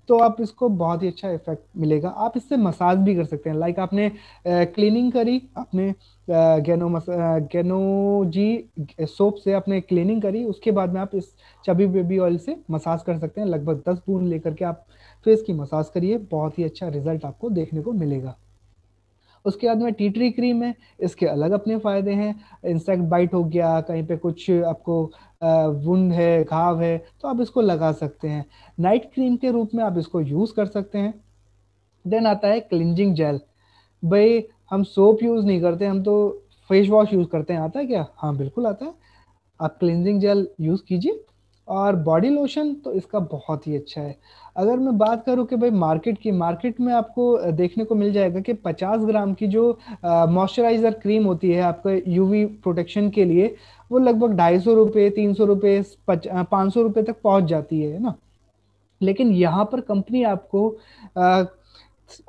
तो आप इसको बहुत ही अच्छा इफेक्ट मिलेगा आप इससे मसाज भी कर सकते हैं लाइक आपने क्लीनिंग करी आपने गेनो गैनो जी सोप से आपने क्लीनिंग करी उसके बाद में आप इस चबी बेबी ऑयल से मसाज कर सकते हैं लगभग दस बूंद लेकर के आप फेस की मसाज करिए बहुत ही अच्छा रिजल्ट आपको देखने को मिलेगा उसके बाद में टीटरी क्रीम है इसके अलग अपने फ़ायदे हैं इंसेक्ट बाइट हो गया कहीं पे कुछ आपको वुंड है घाव है तो आप इसको लगा सकते हैं नाइट क्रीम के रूप में आप इसको यूज़ कर सकते हैं देन आता है क्लिंजिंग जेल भाई हम सोप यूज़ नहीं करते हम तो फेस वॉश यूज़ करते हैं आता है क्या हाँ बिल्कुल आता है आप क्लिनजिंग जेल यूज़ कीजिए और बॉडी लोशन तो इसका बहुत ही अच्छा है अगर मैं बात करूँ कि भाई मार्केट की मार्केट में आपको देखने को मिल जाएगा कि 50 ग्राम की जो मॉइस्चराइज़र क्रीम होती है आपके यूवी प्रोटेक्शन के लिए वो लगभग ढाई सौ रुपये तीन सौ रुपये पाँच सौ रुपये तक पहुंच जाती है ना लेकिन यहाँ पर कंपनी आपको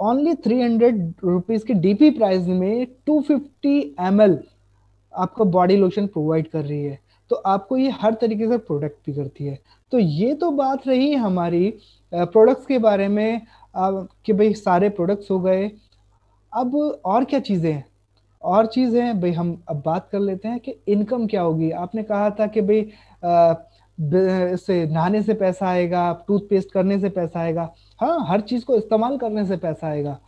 ओनली थ्री हंड्रेड रुपीज़ के डी प्राइस में टू फिफ्टी एम एल आपको बॉडी लोशन प्रोवाइड कर रही है तो आपको ये हर तरीके से प्रोडक्ट भी करती है तो ये तो बात रही हमारी प्रोडक्ट्स के बारे में कि भाई सारे प्रोडक्ट्स हो गए अब और क्या चीज़ें हैं और चीज़ हैं भाई हम अब बात कर लेते हैं कि इनकम क्या होगी आपने कहा था कि भाई से नहाने से पैसा आएगा टूथपेस्ट करने से पैसा आएगा हाँ हर चीज़ को इस्तेमाल करने से पैसा आएगा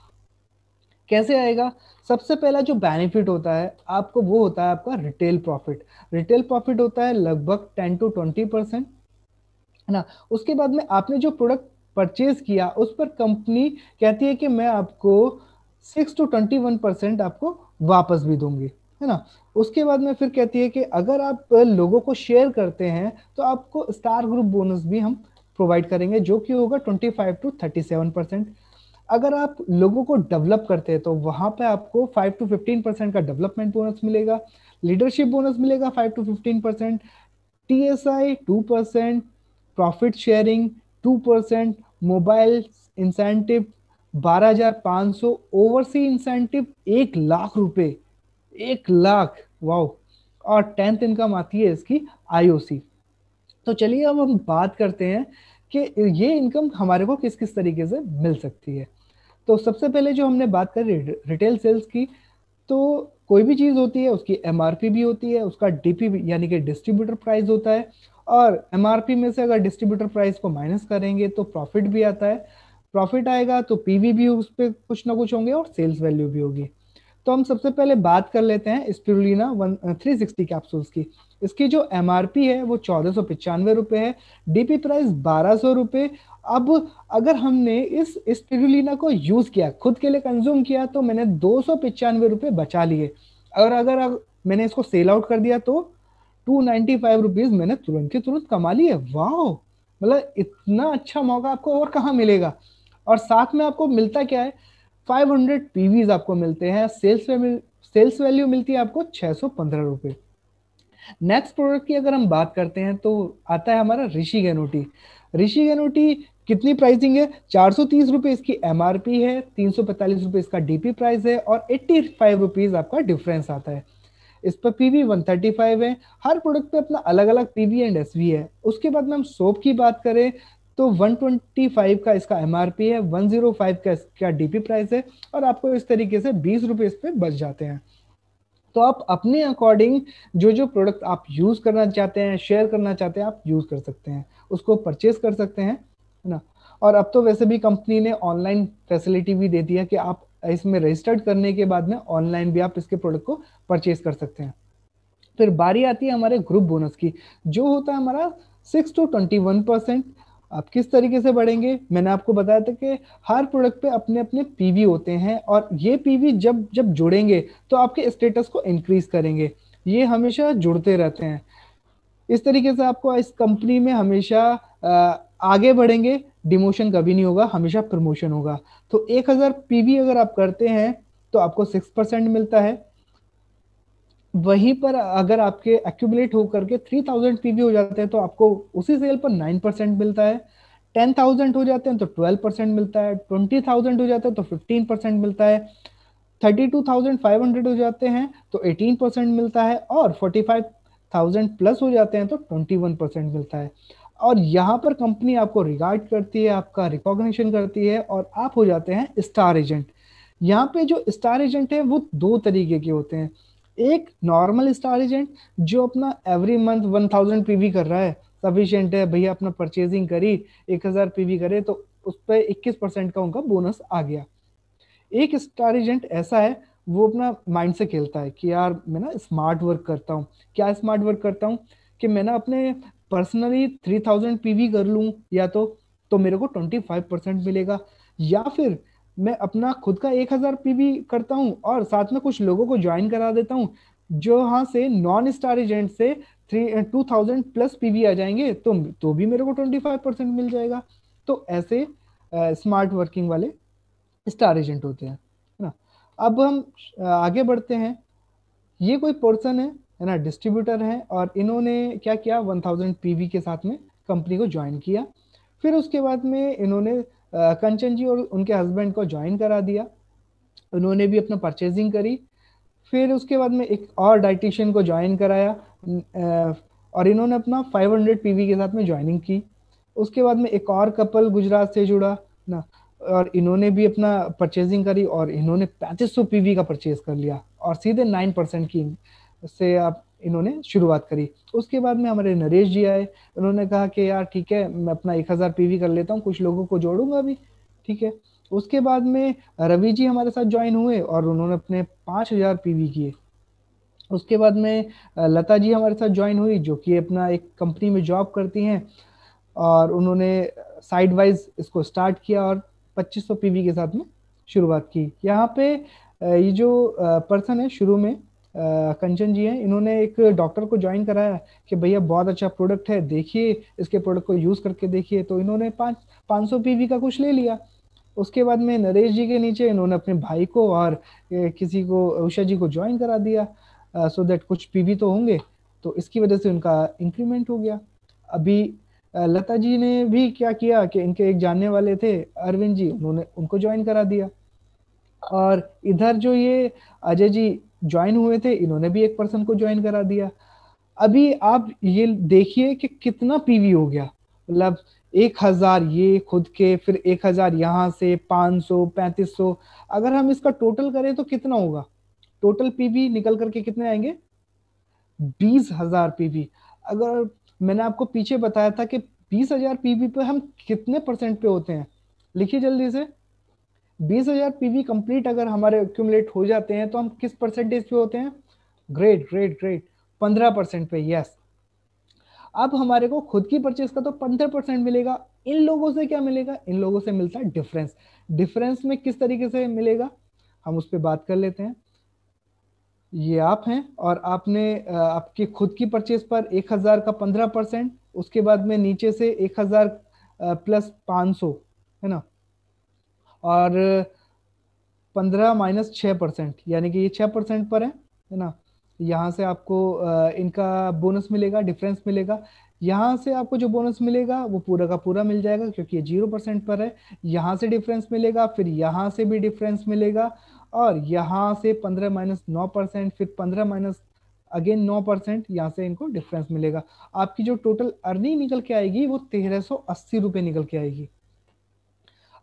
कैसे आएगा सबसे पहला जो बेनिफिट होता है आपको वो होता है आपका रिटेल प्रॉफिट रिटेल प्रॉफिट होता है लगभग टेन टू ट्वेंटी परसेंट है ना उसके बाद में आपने जो प्रोडक्ट परचेज किया उस पर कंपनी कहती है कि मैं आपको six to twenty one percent आपको वापस भी दूंगी है ना उसके बाद में फिर कहती है कि अगर आप लोगों को शेयर करते हैं तो आपको स्टार ग्रुप बोनस भी हम प्रोवाइड करेंगे जो कि होगा twenty five to thirty seven percent अगर आप लोगों को डेवलप करते हैं तो वहां पे आपको 5 टू 15 परसेंट का डेवलपमेंट बोनस मिलेगा लीडरशिप बोनस मिलेगा 5 to 15 percent T S I two percent profit sharing two percent mobile incentive बारह हजार पाँच सौ ओवरसी इंसेंटिव एक लाख रुपए एक लाख वाओ और टेंथ इनकम आती है इसकी आईओसी तो चलिए अब हम बात करते हैं कि ये इनकम हमारे को किस किस तरीके से मिल सकती है तो सबसे पहले जो हमने बात करी रिटेल सेल्स की तो कोई भी चीज़ होती है उसकी एम भी होती है उसका डी पी यानी कि डिस्ट्रीब्यूटर प्राइस होता है और एम में से अगर डिस्ट्रीब्यूटर प्राइस को माइनस करेंगे तो प्रॉफिट भी आता है प्रॉफिट आएगा तो पी भी उस पर कुछ ना कुछ होंगे और सेल्स वैल्यू भी होगी तो हम सबसे पहले बात कर लेते हैं spirulina one three sixty capsules की इसकी जो एम है वो चौदह सौ पचानवे रुपये है डी पी प्राइस बारह सौ रुपये अब अगर हमने इस स्पिरुलिना को यूज किया खुद के लिए कंज्यूम किया तो मैंने दो सौ पचानवे रुपये बचा लिए और अगर मैंने इसको सेल आउट कर दिया तो टू नाइन्टी फाइव रुपीज मैंने तुरंत के तुरंत कमा लिए वाह मतलब इतना अच्छा मौका आपको और कहाँ मिलेगा और साथ में आपको मिलता क्या है फाइव हंड्रेड पीवीज आपको मिलते हैं सेल्स सेल्स वैल्यू मिलती है आपको छः सौ पंद्रह रुपये नेक्स्ट प्रोडक्ट की अगर हम बात करते हैं तो आता है हमारा ऋषि गैनोटी ऋषि गैनोटी कितनी प्राइसिंग है चार सौ तीस रुपये इसकी एम आर पी है तीन सौ पैंतालीस रुपये इसका डी पी प्राइस है और एट्टी फाइव रुपीज़ आपका डिफरेंस आता है इस पर P V one thirty five है हर प्रोडक्ट पे अपना अलग अलग P V and S V है उसके बाद में हम सोप की बात करें तो वन ट्वेंटी फाइव का इसका एम आर पी है वन जीरो फाइव का इसका डी पी प्राइस है और आपको इस तरीके से बीस रुपये इस पर बच जाते हैं तो आप अपने अकॉर्डिंग जो जो प्रोडक्ट आप यूज़ करना चाहते हैं शेयर करना चाहते हैं आप यूज़ कर सकते हैं उसको परचेज कर सकते हैं है ना और अब तो वैसे भी कंपनी ने ऑनलाइन फैसिलिटी भी दे दी है कि आप इसमें रजिस्टर्ड करने के बाद में ऑनलाइन भी आप इसके प्रोडक्ट को परचेज कर सकते हैं फिर बारी आती है हमारे ग्रुप बोनस की जो होता है हमारा six to twenty one percent आप किस तरीके से बढ़ेंगे मैंने आपको बताया था कि हर प्रोडक्ट पे अपने अपने पीवी होते हैं और ये पीवी जब जब जुड़ेंगे तो आपके स्टेटस को इंक्रीज करेंगे ये हमेशा जुड़ते रहते हैं इस तरीके से आपको इस कंपनी में हमेशा आगे बढ़ेंगे डिमोशन कभी नहीं होगा हमेशा प्रमोशन होगा तो 1000 पीवी अगर आप करते हैं तो आपको 6 परसेंट मिलता है वहीं पर अगर आपके एक्यूबलेट होकर के 3000 पीवी हो जाते हैं तो आपको उसी सेल पर 9 परसेंट मिलता है 10,000 हो जाते हैं तो 12 परसेंट मिलता है 20,000 हो जाते हैं तो 15 परसेंट मिलता है 32,500 हो जाते हैं तो 18 परसेंट मिलता है और 45,000 प्लस हो जाते हैं तो 21 परसेंट मिलता है और यहाँ पर कंपनी आपको रिगार्ड करती है आपका रिकॉग्निशन करती है और आप हो जाते हैं स्टार एजेंट यहाँ पे जो स्टार एजेंट है वो दो तरीके के होते हैं एक नॉर्मल स्टार एजेंट जो अपना every month one thousand P कर रहा है सफिशियंट है भैया अपना परचेजिंग करी एक हज़ार पी करे तो उस पर इक्कीस परसेंट का उनका बोनस आ गया एक स्टार एजेंट ऐसा है वो अपना माइंड से खेलता है कि यार मैं ना स्मार्ट वर्क करता हूँ क्या स्मार्ट वर्क करता हूँ कि मैं ना अपने पर्सनली थ्री थाउजेंड पी कर लूँ या तो तो मेरे को ट्वेंटी फाइव परसेंट मिलेगा या फिर मैं अपना खुद का एक हजार पी करता हूँ और साथ में कुछ लोगों को ज्वाइन करा देता हूँ जो हाँ से नॉन स्टार एजेंट से three two thousand plus P आ जाएंगे तो तो भी मेरे को ट्वेंटी फाइव परसेंट मिल जाएगा तो ऐसे स्मार्ट uh, वर्किंग वाले स्टार एजेंट होते हैं है ना अब हम uh, आगे बढ़ते हैं ये कोई पर्सन है है ना डिस्ट्रीब्यूटर हैं और इन्होंने क्या किया 1000 पीवी के साथ में कंपनी को ज्वाइन किया फिर उसके बाद में इन्होंने कंचन जी और उनके हस्बैंड को ज्वाइन करा दिया उन्होंने भी अपना परचेजिंग करी फिर उसके बाद में एक और डाइटिशियन को ज्वाइन कराया और इन्होंने अपना 500 हंड्रेड के साथ में ज्वाइनिंग की उसके बाद में एक और कपल गुजरात से जुड़ा ना और इन्होंने भी अपना परचेजिंग करी और इन्होंने 3500 सौ का परचेज कर लिया और सीधे 9 परसेंट की से आप इन्होंने शुरुआत करी उसके बाद में हमारे नरेश जी आए उन्होंने कहा कि यार ठीक है मैं अपना एक हज़ार पी कर लेता हूँ कुछ लोगों को जोड़ूंगा अभी ठीक है उसके बाद में रवि जी हमारे साथ ज्वाइन हुए और उन्होंने अपने पाँच हज़ार पी किए उसके बाद में लता जी हमारे साथ ज्वाइन हुई जो कि अपना एक कंपनी में जॉब करती हैं और उन्होंने साइड वाइज इसको स्टार्ट किया और 2500 पीवी के साथ में शुरुआत की यहाँ पे ये जो पर्सन है शुरू में कंचन जी हैं इन्होंने एक डॉक्टर को ज्वाइन कराया कि भैया बहुत अच्छा प्रोडक्ट है देखिए इसके प्रोडक्ट को यूज़ करके देखिए तो इन्होंने पाँच पाँच सौ पी का कुछ ले लिया उसके बाद में नरेश जी के नीचे इन्होंने अपने भाई को और किसी को उषा जी को ज्वाइन करा दिया सो दैट कुछ पी तो होंगे तो इसकी वजह से उनका इंक्रीमेंट हो गया अभी लता जी ने भी क्या किया कि इनके एक जानने वाले थे अरविंद जी उन्होंने उनको ज्वाइन करा दिया और इधर जो ये अजय जी ज्वाइन हुए थे इन्होंने भी एक पर्सन को ज्वाइन करा दिया अभी आप ये देखिए कि कितना पीवी हो गया मतलब एक हजार ये खुद के फिर एक हजार यहाँ से पाँच सौ पैंतीस सौ अगर हम इसका टोटल करें तो कितना होगा टोटल पीवी निकल करके कितने आएंगे बीस हजार पीवी अगर मैंने आपको पीछे बताया था कि बीस हजार पीवी पे हम कितने परसेंट पे होते हैं लिखिए जल्दी से बीस हजार पीवी कंप्लीट अगर हमारे एक्यूमुलेट हो जाते हैं तो हम किस परसेंटेज पे होते हैं ग्रेट ग्रेट ग्रेट पंद्रह परसेंट पे यस अब हमारे को खुद की परचेज का तो पंद्रह परसेंट मिलेगा इन लोगों से क्या मिलेगा इन लोगों से मिलता है डिफरेंस डिफरेंस में किस तरीके से मिलेगा हम उस पर बात कर लेते हैं ये आप हैं और आपने आपके खुद की परचेज पर एक हजार का पंद्रह परसेंट उसके बाद में नीचे से एक हजार प्लस पाँच सौ है ना और पंद्रह माइनस छः परसेंट यानी कि ये छः परसेंट पर है है ना यहाँ से आपको इनका बोनस मिलेगा डिफरेंस मिलेगा यहाँ से आपको जो बोनस मिलेगा वो पूरा का पूरा मिल जाएगा क्योंकि ये जीरो परसेंट पर है यहाँ से डिफरेंस मिलेगा फिर यहाँ से भी डिफरेंस मिलेगा और यहाँ से पंद्रह माइनस नौ परसेंट फिर पंद्रह माइनस अगेन नौ परसेंट यहाँ से इनको डिफरेंस मिलेगा आपकी जो टोटल अर्निंग निकल के आएगी वो तेरह सौ अस्सी रुपये निकल के आएगी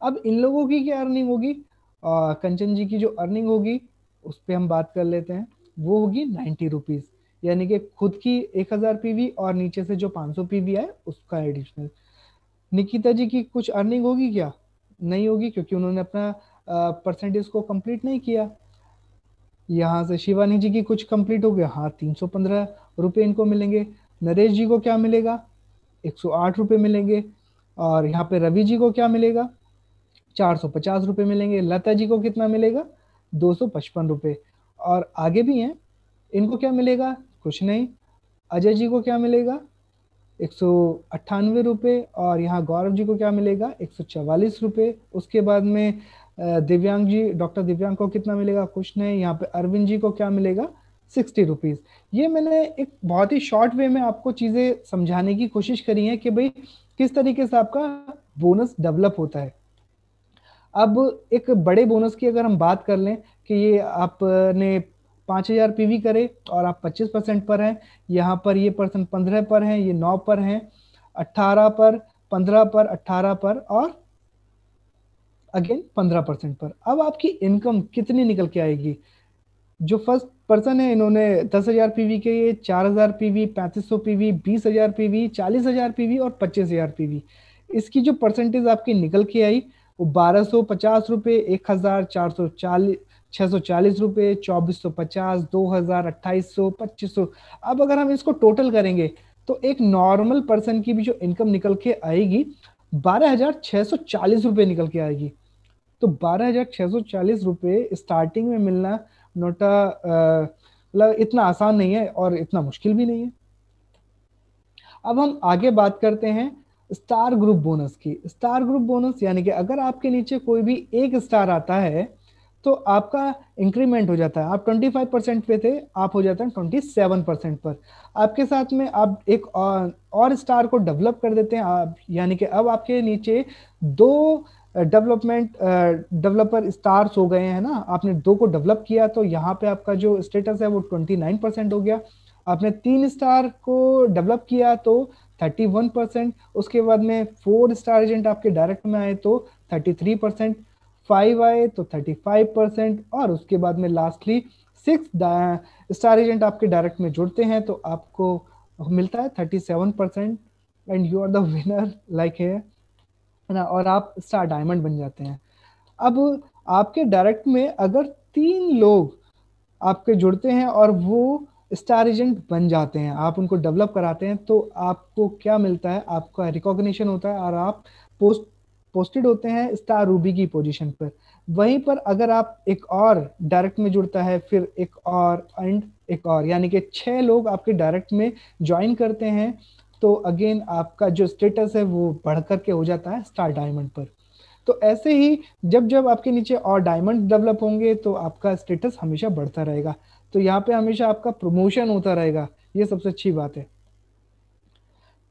अब इन लोगों की क्या अर्निंग होगी कंचन जी की जो अर्निंग होगी उस पर हम बात कर लेते हैं वो होगी नाइन्टी रुपीज यानी कि खुद की एक हजार पीवी और नीचे से जो पाँच सौ पीवी आए उसका एडिशनल निकिता जी की कुछ अर्निंग होगी क्या नहीं होगी क्योंकि उन्होंने अपना परसेंटेज को कंप्लीट नहीं किया यहाँ से शिवानी जी की कुछ कंप्लीट हो गया हाँ तीन सौ पंद्रह रुपये इनको मिलेंगे नरेश जी को क्या मिलेगा एक सौ आठ रुपये मिलेंगे और यहाँ पे रवि जी को क्या मिलेगा चार सौ पचास रुपये मिलेंगे लता जी को कितना मिलेगा दो सौ पचपन रुपये और आगे भी हैं इनको क्या मिलेगा कुछ नहीं अजय जी को क्या मिलेगा एक सौ अट्ठानवे रुपये और यहाँ गौरव जी को क्या मिलेगा एक सौ चवालीस रुपये उसके बाद में दिव्यांग जी डॉक्टर दिव्यांग को कितना मिलेगा कुछ नहीं यहाँ पे अरविंद जी को क्या मिलेगा सिक्सटी रुपीज़ ये मैंने एक बहुत ही शॉर्ट वे में आपको चीज़ें समझाने की कोशिश करी है कि भाई किस तरीके से आपका बोनस डेवलप होता है अब एक बड़े बोनस की अगर हम बात कर लें कि ये आपने पाँच हज़ार पी करे और आप पच्चीस परसेंट पर हैं यहाँ पर ये पर्सन पंद्रह पर हैं ये नौ पर हैं अट्ठारह पर पंद्रह पर अट्ठारह पर और अगेन पंद्रह परसेंट पर अब आपकी इनकम कितनी निकल के आएगी जो फर्स्ट पर्सन है इन्होंने दस हज़ार पी वी के ये चार हज़ार पी वी पैंतीस सौ पी वी बीस हज़ार पी वी चालीस हज़ार पी वी और पच्चीस हज़ार पी वी इसकी जो परसेंटेज आपकी निकल के आई वो बारह सौ पचास रुपये एक हजार चार सौ चालीस छः सौ चालीस रुपये चौबीस सौ पचास दो हज़ार अट्ठाईस सौ पच्चीस सौ अब अगर हम इसको टोटल करेंगे तो एक नॉर्मल पर्सन की भी जो इनकम निकल के आएगी बारह हजार छः सौ चालीस रुपये निकल के आएगी तो बारह हजार छः सौ चालीस रुपये स्टार्टिंग में मिलना नोटा मतलब इतना आसान नहीं है और इतना मुश्किल भी नहीं है अब हम आगे बात करते हैं स्टार ग्रुप बोनस की स्टार ग्रुप बोनस यानी कि अगर आपके नीचे कोई भी एक स्टार आता है तो आपका इंक्रीमेंट हो जाता है आप 25 परसेंट पे थे आप हो जाते हैं 27 परसेंट पर आपके साथ में आप एक और, स्टार को डेवलप कर देते हैं आप यानी कि अब आपके नीचे दो डेवलपमेंट डेवलपर स्टार्स हो गए हैं ना आपने दो को डेवलप किया तो यहाँ पे आपका जो स्टेटस है वो 29 परसेंट हो गया आपने तीन स्टार को डेवलप किया तो थर्टी वन परसेंट उसके बाद में फोर स्टार एजेंट आपके डायरेक्ट में आए तो थर्टी थ्री परसेंट फाइव आए तो थर्टी फाइव परसेंट और उसके बाद में लास्टली सिक्स स्टार एजेंट आपके डायरेक्ट में जुड़ते हैं तो आपको मिलता है thirty seven percent and you are the winner like है ना और आप स्टार डायमंड बन जाते हैं अब आपके डायरेक्ट में अगर तीन लोग आपके जुड़ते हैं और वो स्टार एजेंट बन जाते हैं आप उनको डेवलप कराते हैं तो आपको क्या मिलता है आपका रिकॉग्निशन होता है और आप पोस्ट पोस्टेड होते हैं स्टार रूबी की पोजीशन पर वहीं पर अगर आप एक और डायरेक्ट में जुड़ता है फिर एक और एंड एक और यानी कि छह लोग आपके डायरेक्ट में ज्वाइन करते हैं तो अगेन आपका जो स्टेटस है वो बढ़ करके हो जाता है स्टार डायमंड पर तो ऐसे ही जब जब आपके नीचे और डायमंड डेवलप होंगे तो आपका स्टेटस हमेशा बढ़ता रहेगा तो यहाँ पे हमेशा आपका प्रमोशन होता रहेगा ये सबसे अच्छी बात है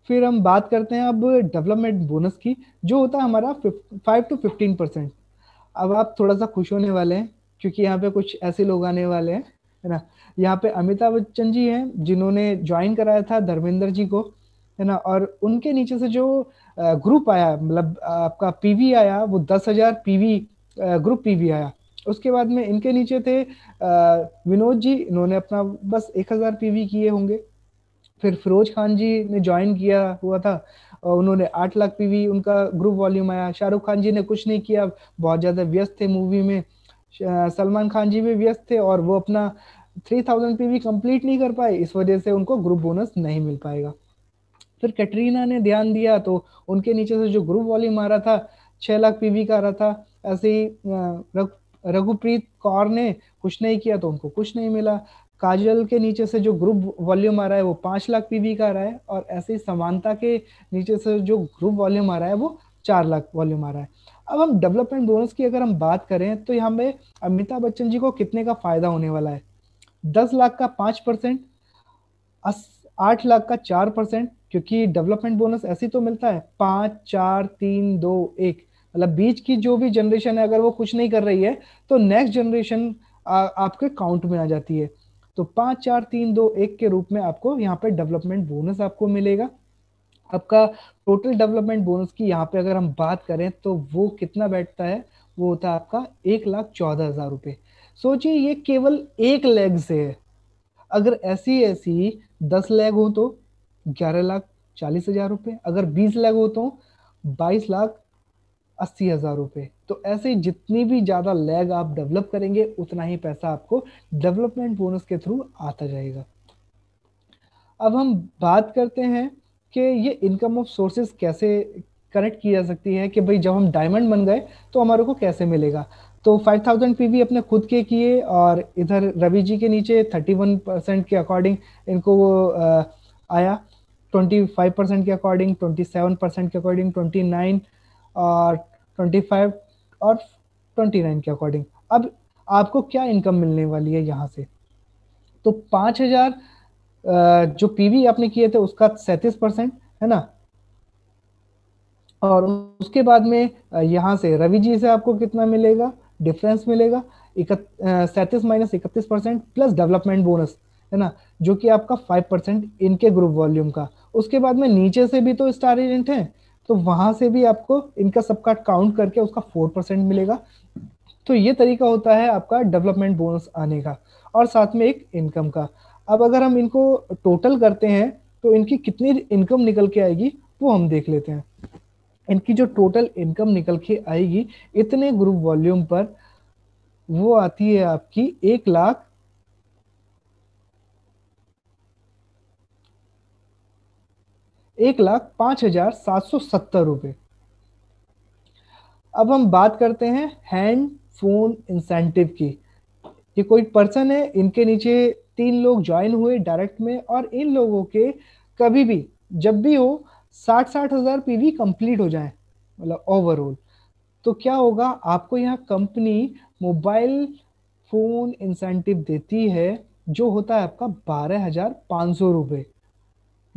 फिर हम बात करते हैं अब डेवलपमेंट बोनस की जो होता है हमारा फाइव टू फिफ्टीन परसेंट अब आप थोड़ा सा खुश होने वाले हैं क्योंकि यहाँ पे कुछ ऐसे लोग आने वाले हैं है ना यहाँ पे अमिताभ बच्चन जी हैं जिन्होंने ज्वाइन कराया था धर्मेंद्र जी को है ना और उनके नीचे से जो ग्रुप आया मतलब आपका पीवी आया वो दस हजार पीवी ग्रुप पीवी आया उसके बाद में इनके नीचे थे विनोद जी इन्होंने अपना बस एक हज़ार पी किए होंगे फिर फिरोज खान जी ने ज्वाइन किया हुआ था और उन्होंने आठ लाख पीवी उनका ग्रुप वॉल्यूम आया शाहरुख खान जी ने कुछ नहीं किया बहुत ज़्यादा व्यस्त थे मूवी में सलमान खान जी भी व्यस्त थे और वो अपना थ्री थाउजेंड पी कंप्लीट नहीं कर पाए इस वजह से उनको ग्रुप बोनस नहीं मिल पाएगा फिर कैटरीना ने ध्यान दिया तो उनके नीचे से जो ग्रुप वॉल्यूम आ रहा था छः लाख पी का आ रहा था ऐसे ही रघुप्रीत कौर ने कुछ नहीं किया तो उनको कुछ नहीं मिला काजल के नीचे से जो ग्रुप वॉल्यूम आ रहा है वो पाँच लाख पीवी का आ रहा है और ऐसे ही समानता के नीचे से जो ग्रुप वॉल्यूम आ रहा है वो चार लाख वॉल्यूम आ रहा है अब हम डेवलपमेंट बोनस की अगर हम बात करें तो यहाँ पे अमिताभ बच्चन जी को कितने का फायदा होने वाला है दस लाख का पाँच परसेंट आठ लाख का चार परसेंट क्योंकि डेवलपमेंट बोनस ऐसे तो मिलता है पाँच चार तीन दो एक मतलब बीच की जो भी जनरेशन है अगर वो कुछ नहीं कर रही है तो नेक्स्ट जनरेशन आपके काउंट में आ जाती है तो पाँच चार तीन दो एक के रूप में आपको यहाँ पे डेवलपमेंट बोनस आपको मिलेगा आपका टोटल डेवलपमेंट बोनस की यहाँ पे अगर हम बात करें तो वो कितना बैठता है वो होता है आपका एक लाख चौदह हज़ार रुपये सोचिए ये केवल एक लेग से है अगर ऐसी ऐसी दस लेग हो तो ग्यारह लाख चालीस हज़ार रुपये अगर बीस लेग हो तो बाईस लाख अस्सी हज़ार रुपये तो ऐसे ही जितनी भी ज़्यादा लैग आप डेवलप करेंगे उतना ही पैसा आपको डेवलपमेंट बोनस के थ्रू आता जाएगा अब हम बात करते हैं कि ये इनकम ऑफ सोर्सेज कैसे कनेक्ट की जा सकती है कि भाई जब हम डायमंड बन गए तो हमारे को कैसे मिलेगा तो 5000 पी अपने खुद के किए और इधर रवि जी के नीचे 31 परसेंट के अकॉर्डिंग इनको वो आया 25 परसेंट के अकॉर्डिंग 27 परसेंट के अकॉर्डिंग 29 ट्वेंटी फाइव और ट्वेंटी नाइन के अकॉर्डिंग अब आपको क्या इनकम मिलने वाली है यहाँ से तो पाँच हजार जो पीवी आपने किए थे उसका सैंतीस परसेंट है ना और उसके बाद में यहाँ से रवि जी से आपको कितना मिलेगा डिफरेंस मिलेगा सैंतीस माइनस इकतीस परसेंट प्लस डेवलपमेंट बोनस है ना जो कि आपका फाइव परसेंट इनके ग्रुप वॉल्यूम का उसके बाद में नीचे से भी तो स्टार एजेंट है तो वहां से भी आपको इनका सबका काउंट करके उसका फोर परसेंट मिलेगा तो ये तरीका होता है आपका डेवलपमेंट बोनस आने का और साथ में एक इनकम का अब अगर हम इनको टोटल करते हैं तो इनकी कितनी इनकम निकल के आएगी वो हम देख लेते हैं इनकी जो टोटल इनकम निकल के आएगी इतने ग्रुप वॉल्यूम पर वो आती है आपकी एक लाख एक लाख पाँच हजार सात सौ सत्तर रुपये अब हम बात करते हैं हैंड फोन इंसेंटिव की ये कोई पर्सन है इनके नीचे तीन लोग ज्वाइन हुए डायरेक्ट में और इन लोगों के कभी भी जब भी हो साठ साठ हज़ार पी कंप्लीट हो जाए मतलब ओवरऑल तो क्या होगा आपको यहाँ कंपनी मोबाइल फ़ोन इंसेंटिव देती है जो होता है आपका बारह हज़ार पाँच सौ रुपये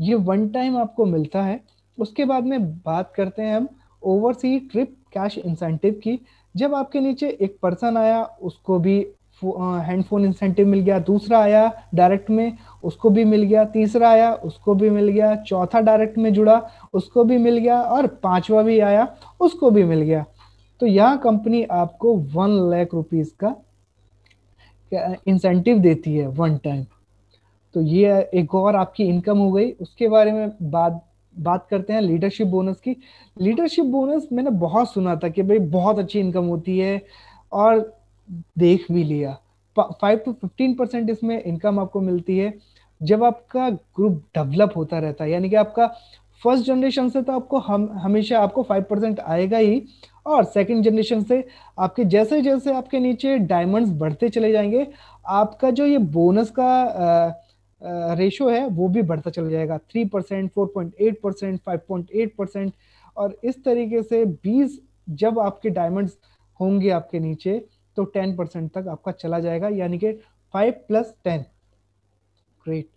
ये वन टाइम आपको मिलता है उसके बाद में बात करते हैं हम ओवरसी ट्रिप कैश इंसेंटिव की जब आपके नीचे एक पर्सन आया उसको भी हैंडफोन इंसेंटिव मिल गया दूसरा आया डायरेक्ट में उसको भी मिल गया तीसरा आया उसको भी मिल गया चौथा डायरेक्ट में जुड़ा उसको भी मिल गया और पांचवा भी आया उसको भी मिल गया तो यहाँ कंपनी आपको वन लाख रुपीज़ का इंसेंटिव देती है वन टाइम तो ये एक और आपकी इनकम हो गई उसके बारे में बात बात करते हैं लीडरशिप बोनस की लीडरशिप बोनस मैंने बहुत सुना था कि भाई बहुत अच्छी इनकम होती है और देख भी लिया फाइव टू फिफ्टीन परसेंट इसमें इनकम आपको मिलती है जब आपका ग्रुप डेवलप होता रहता है यानी कि आपका फर्स्ट जनरेशन से तो आपको हम हमेशा आपको फाइव परसेंट आएगा ही और सेकंड जनरेशन से आपके जैसे जैसे आपके नीचे डायमंड्स बढ़ते चले जाएंगे आपका जो ये बोनस का आ, रेशो है वो भी बढ़ता चला जाएगा three percent four point eight percent five point eight percent और इस तरीके से बीस जब आपके डायमंड्स होंगे आपके नीचे तो टेन परसेंट तक आपका चला जाएगा यानी कि फाइव प्लस टेन ग्रेट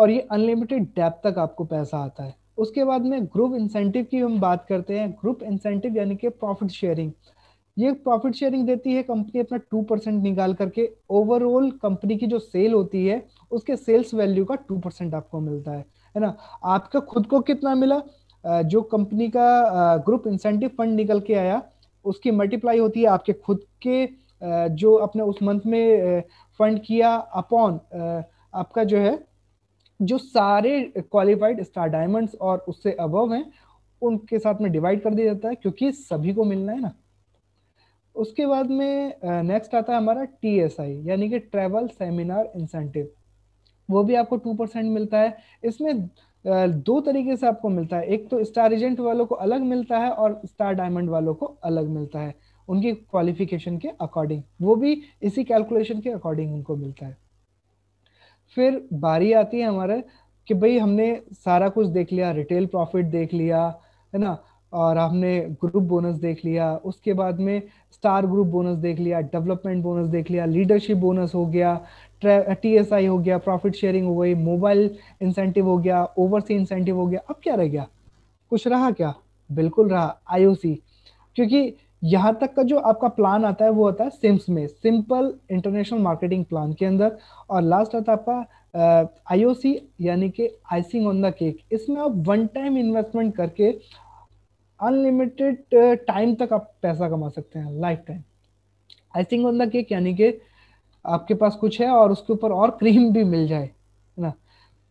और ये अनलिमिटेड डेप तक आपको पैसा आता है उसके बाद में ग्रुप इंसेंटिव की हम बात करते हैं ग्रुप इंसेंटिव यानी कि प्रॉफिट शेयरिंग ये प्रॉफिट शेयरिंग देती है कंपनी अपना टू परसेंट निकाल करके ओवरऑल कंपनी की जो सेल होती है उसके सेल्स वैल्यू का टू परसेंट आपको मिलता है है ना आपका खुद को कितना मिला जो कंपनी का ग्रुप इंसेंटिव फंड निकल के आया उसकी मल्टीप्लाई होती है आपके खुद के जो अपने उस मंथ में फंड किया अपॉन आपका जो है जो सारे क्वालिफाइड स्टार डायमंड्स और उससे अबव हैं उनके साथ में डिवाइड कर दिया जाता है क्योंकि सभी को मिलना है ना उसके बाद में नेक्स्ट आता है हमारा टी एस आई यानी कि ट्रैवल सेमिनार इंसेंटिव वो भी आपको टू परसेंट मिलता है इसमें दो तरीके से आपको मिलता है एक तो स्टार एजेंट वालों को अलग मिलता है और स्टार डायमंड वालों को अलग मिलता है उनकी क्वालिफिकेशन के अकॉर्डिंग वो भी इसी कैलकुलेशन के अकॉर्डिंग उनको मिलता है फिर बारी आती है हमारे कि भाई हमने सारा कुछ देख लिया रिटेल प्रॉफिट देख लिया है ना और हमने ग्रुप बोनस देख लिया उसके बाद में स्टार ग्रुप बोनस देख लिया डेवलपमेंट बोनस देख लिया लीडरशिप बोनस हो गया टी एस आई हो गया प्रॉफिट शेयरिंग हो गई मोबाइल इंसेंटिव हो गया ओवरसी इंसेंटिव हो गया अब क्या रह गया कुछ रहा क्या बिल्कुल रहा आईओसी क्योंकि यहाँ तक का जो आपका प्लान आता है वो आता है सिम्स में सिंपल इंटरनेशनल मार्केटिंग प्लान के अंदर और लास्ट आता है आपका आईओसी यानी कि आइसिंग ऑन द केक इसमें आप वन टाइम इन्वेस्टमेंट करके अनलिमिटेड टाइम तक आप पैसा कमा सकते हैं lifetime I think on the cake यानी कि आपके पास कुछ है और उसके ऊपर और क्रीम भी मिल जाए है ना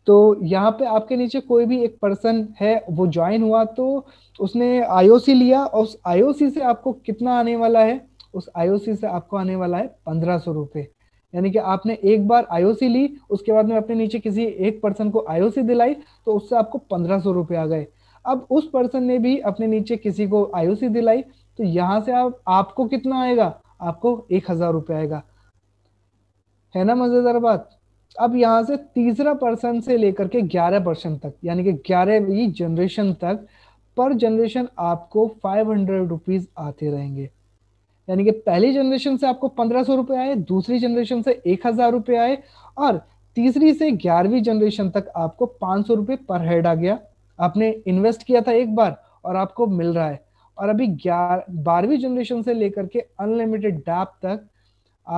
तो यहाँ पे आपके नीचे कोई भी एक पर्सन है वो ज्वाइन हुआ तो उसने आईओसी लिया और उस आईओसी से आपको कितना आने वाला है उस आईओसी से आपको आने वाला है पंद्रह सौ रुपये यानी कि आपने एक बार आईओसी ली उसके बाद में अपने नीचे किसी एक पर्सन को आईओसी दिलाई तो उससे आपको पंद्रह सौ रुपये आ गए अब उस पर्सन ने भी अपने नीचे किसी को आयुसी दिलाई तो यहां से आप आपको कितना आएगा आपको एक हजार रुपये आएगा है ना मजेदार बात अब यहां से तीसरा पर्सन से लेकर के ग्यारह पर्सन तक यानी कि ग्यारहवीं जनरेशन तक पर जनरेशन आपको फाइव हंड्रेड रुपीज आते रहेंगे यानी कि पहली जनरेशन से आपको पंद्रह सौ रुपए आए दूसरी जनरेशन से एक हजार रुपए आए और तीसरी से ग्यारहवीं जनरेशन तक आपको पांच सौ रुपए पर हेड आ गया आपने इन्वेस्ट किया था एक बार और आपको मिल रहा है और अभी बारहवीं जनरेशन से लेकर के अनलिमिटेड डैप तक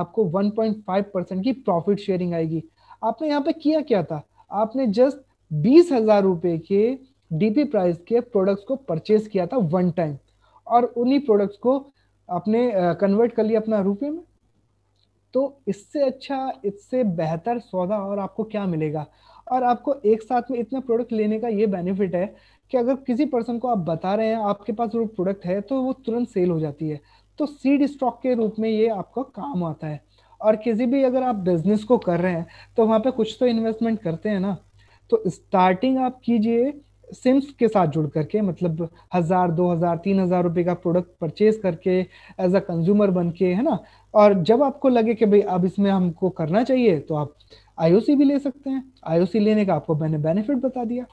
आपको 1.5 परसेंट की प्रॉफिट शेयरिंग आएगी आपने यहाँ पे किया क्या था आपने जस्ट बीस हजार रुपए के डीपी प्राइस के प्रोडक्ट्स को परचेज किया था वन टाइम और उन्हीं प्रोडक्ट्स को आपने कन्वर्ट कर लिया अपना रुपये में तो इससे अच्छा इससे बेहतर सौदा और आपको क्या मिलेगा और आपको एक साथ में इतना प्रोडक्ट लेने का ये बेनिफिट है कि अगर किसी पर्सन को आप बता रहे हैं आपके पास वो प्रोडक्ट है तो वो तुरंत सेल हो जाती है तो सीड स्टॉक के रूप में ये आपका काम आता है और किसी भी अगर आप बिजनेस को कर रहे हैं तो वहाँ पे कुछ तो इन्वेस्टमेंट करते हैं ना तो स्टार्टिंग आप कीजिए सिम्स के साथ जुड़ करके मतलब हज़ार दो हज़ार तीन हज़ार रुपये का प्रोडक्ट परचेज करके एज अ कंज्यूमर बन के है ना और जब आपको लगे कि भाई अब इसमें हमको करना चाहिए तो आप आईओसी भी ले सकते हैं आईओसी लेने का आपको मैंने बेनिफिट बता दिया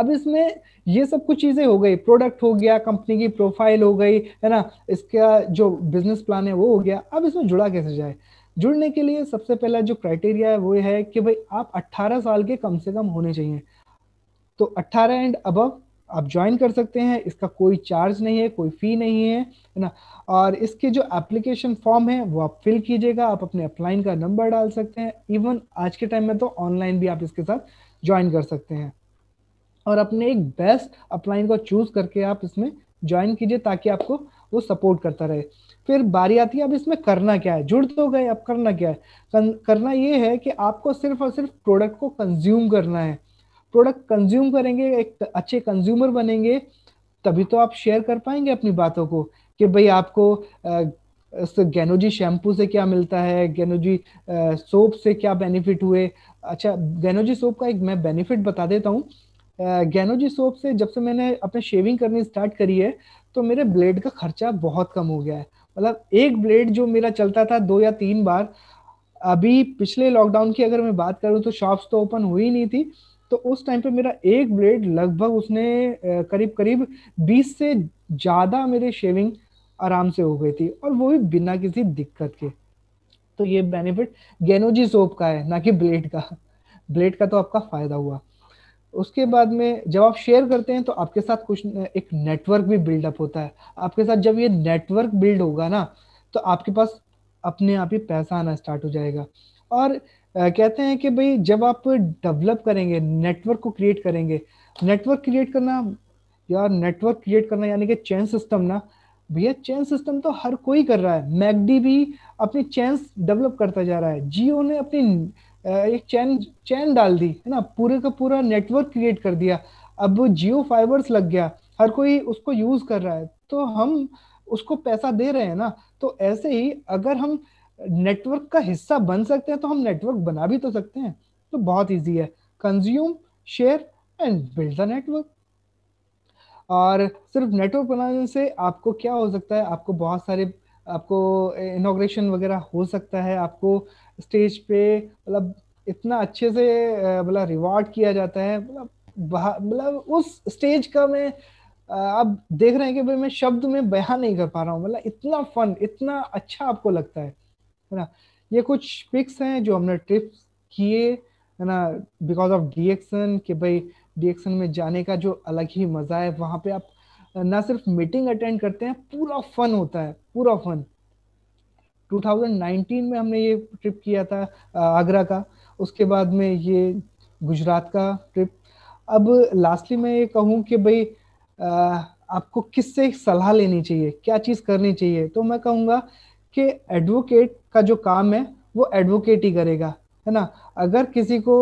अब इसमें ये सब कुछ चीजें हो गई प्रोडक्ट हो गया कंपनी की प्रोफाइल हो गई है ना इसका जो बिजनेस प्लान है वो हो गया अब इसमें जुड़ा कैसे जाए जुड़ने के लिए सबसे पहला जो क्राइटेरिया है वो है कि भाई आप 18 साल के कम से कम होने चाहिए तो 18 एंड अबव आप ज्वाइन कर सकते हैं इसका कोई चार्ज नहीं है कोई फ़ी नहीं है है ना और इसके जो एप्लीकेशन फॉर्म है वो आप फिल कीजिएगा आप अपने अपलाइन का नंबर डाल सकते हैं इवन आज के टाइम में तो ऑनलाइन भी आप इसके साथ ज्वाइन कर सकते हैं और अपने एक बेस्ट अपलाइन को चूज़ करके आप इसमें ज्वाइन कीजिए ताकि आपको वो सपोर्ट करता रहे फिर बारी आती है अब इसमें करना क्या है जुड़ तो गए अब करना क्या है करना ये है कि आपको सिर्फ और सिर्फ प्रोडक्ट को कंज्यूम करना है प्रोडक्ट कंज्यूम करेंगे एक अच्छे कंज्यूमर बनेंगे तभी तो आप शेयर कर पाएंगे अपनी बातों को कि भाई आपको गैनोजी शैम्पू से क्या मिलता है गैनोजी सोप से क्या बेनिफिट हुए अच्छा गैनोजी सोप का एक मैं बेनिफिट बता देता हूँ गैनोजी सोप से जब से मैंने अपने शेविंग करनी स्टार्ट करी है तो मेरे ब्लेड का खर्चा बहुत कम हो गया है मतलब एक ब्लेड जो मेरा चलता था दो या तीन बार अभी पिछले लॉकडाउन की अगर मैं बात करूँ तो शॉप्स तो ओपन हुई नहीं थी तो उस टाइम पे मेरा एक ब्लेड लगभग उसने करीब करीब 20 से ज़्यादा मेरे शेविंग आराम से हो गई थी और वो भी बिना किसी दिक्कत के तो ये बेनिफिट गेनोजी सोप का है ना कि ब्लेड का ब्लेड का तो आपका फ़ायदा हुआ उसके बाद में जब आप शेयर करते हैं तो आपके साथ कुछ एक नेटवर्क भी बिल्डअप होता है आपके साथ जब ये नेटवर्क बिल्ड होगा ना तो आपके पास अपने आप ही पैसा आना स्टार्ट हो जाएगा और कहते हैं कि भाई जब आप डेवलप करेंगे नेटवर्क को क्रिएट करेंगे नेटवर्क क्रिएट करना यार नेटवर्क क्रिएट करना यानी कि चैन सिस्टम ना भैया चैन सिस्टम तो हर कोई कर रहा है मैगडी भी अपनी चैन डेवलप करता जा रहा है जियो ने अपनी एक चैन चैन डाल दी है ना पूरे का पूरा नेटवर्क क्रिएट कर दिया अब जियो फाइबर्स लग गया हर कोई उसको यूज कर रहा है तो हम उसको पैसा दे रहे हैं ना तो ऐसे ही अगर हम नेटवर्क का हिस्सा बन सकते हैं तो हम नेटवर्क बना भी तो सकते हैं तो बहुत ईजी है consume share and build the network और सिर्फ नेटवर्क बनाने से आपको क्या हो सकता है आपको बहुत सारे आपको इनोग्रेशन वगैरह हो सकता है आपको स्टेज पे मतलब इतना अच्छे से मतलब रिवॉर्ड किया जाता है मतलब मतलब उस स्टेज का मैं आप देख रहे हैं कि भाई मैं शब्द में बयान नहीं कर पा रहा हूँ मतलब इतना फन इतना अच्छा आपको लगता है है ना ये कुछ पिक्स हैं जो हमने ट्रिप्स किए है ना बिकॉज ऑफ डीएक्सन कि भाई डीएक्सन में जाने का जो अलग ही मज़ा है वहाँ पे आप ना सिर्फ मीटिंग अटेंड करते हैं पूरा फन होता है पूरा फन 2019 में हमने ये ट्रिप किया था आगरा का उसके बाद में ये गुजरात का ट्रिप अब लास्टली मैं ये कहूँ कि भाई आपको किससे सलाह लेनी चाहिए क्या चीज़ करनी चाहिए तो मैं कहूँगा कि एडवोकेट का जो काम है वो एडवोकेट ही करेगा है ना अगर किसी को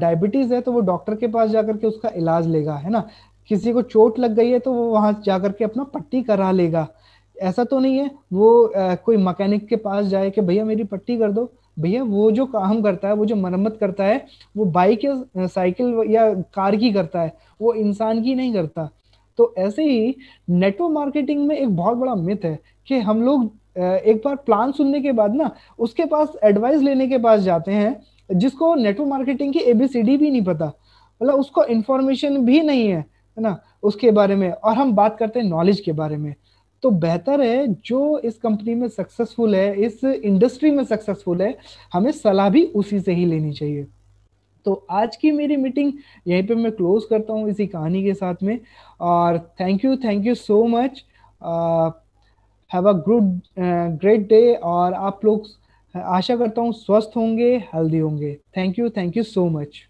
डायबिटीज है तो वो डॉक्टर के पास जाकर के उसका इलाज लेगा है ना किसी को चोट लग गई है तो वो वहां जाकर के अपना पट्टी करा लेगा ऐसा तो नहीं है वो आ, कोई मकैनिक के पास जाए कि भैया मेरी पट्टी कर दो भैया वो जो काम करता है वो जो मरम्मत करता है वो बाइक या साइकिल या कार की करता है वो इंसान की नहीं करता तो ऐसे ही नेटवर्क मार्केटिंग में एक बहुत बड़ा मिथ है कि हम लोग एक बार प्लान सुनने के बाद ना उसके पास एडवाइस लेने के पास जाते हैं जिसको नेटवर्क मार्केटिंग की एबीसीडी भी नहीं पता मतलब उसको इन्फॉर्मेशन भी नहीं है है ना उसके बारे में और हम बात करते हैं नॉलेज के बारे में तो बेहतर है जो इस कंपनी में सक्सेसफुल है इस इंडस्ट्री में सक्सेसफुल है हमें सलाह भी उसी से ही लेनी चाहिए तो आज की मेरी मीटिंग यहीं पे मैं क्लोज करता हूँ इसी कहानी के साथ में और thank you thank you so much have a good great day और आप लोग आशा करता हूँ स्वस्थ होंगे हेल्दी होंगे thank you thank you so much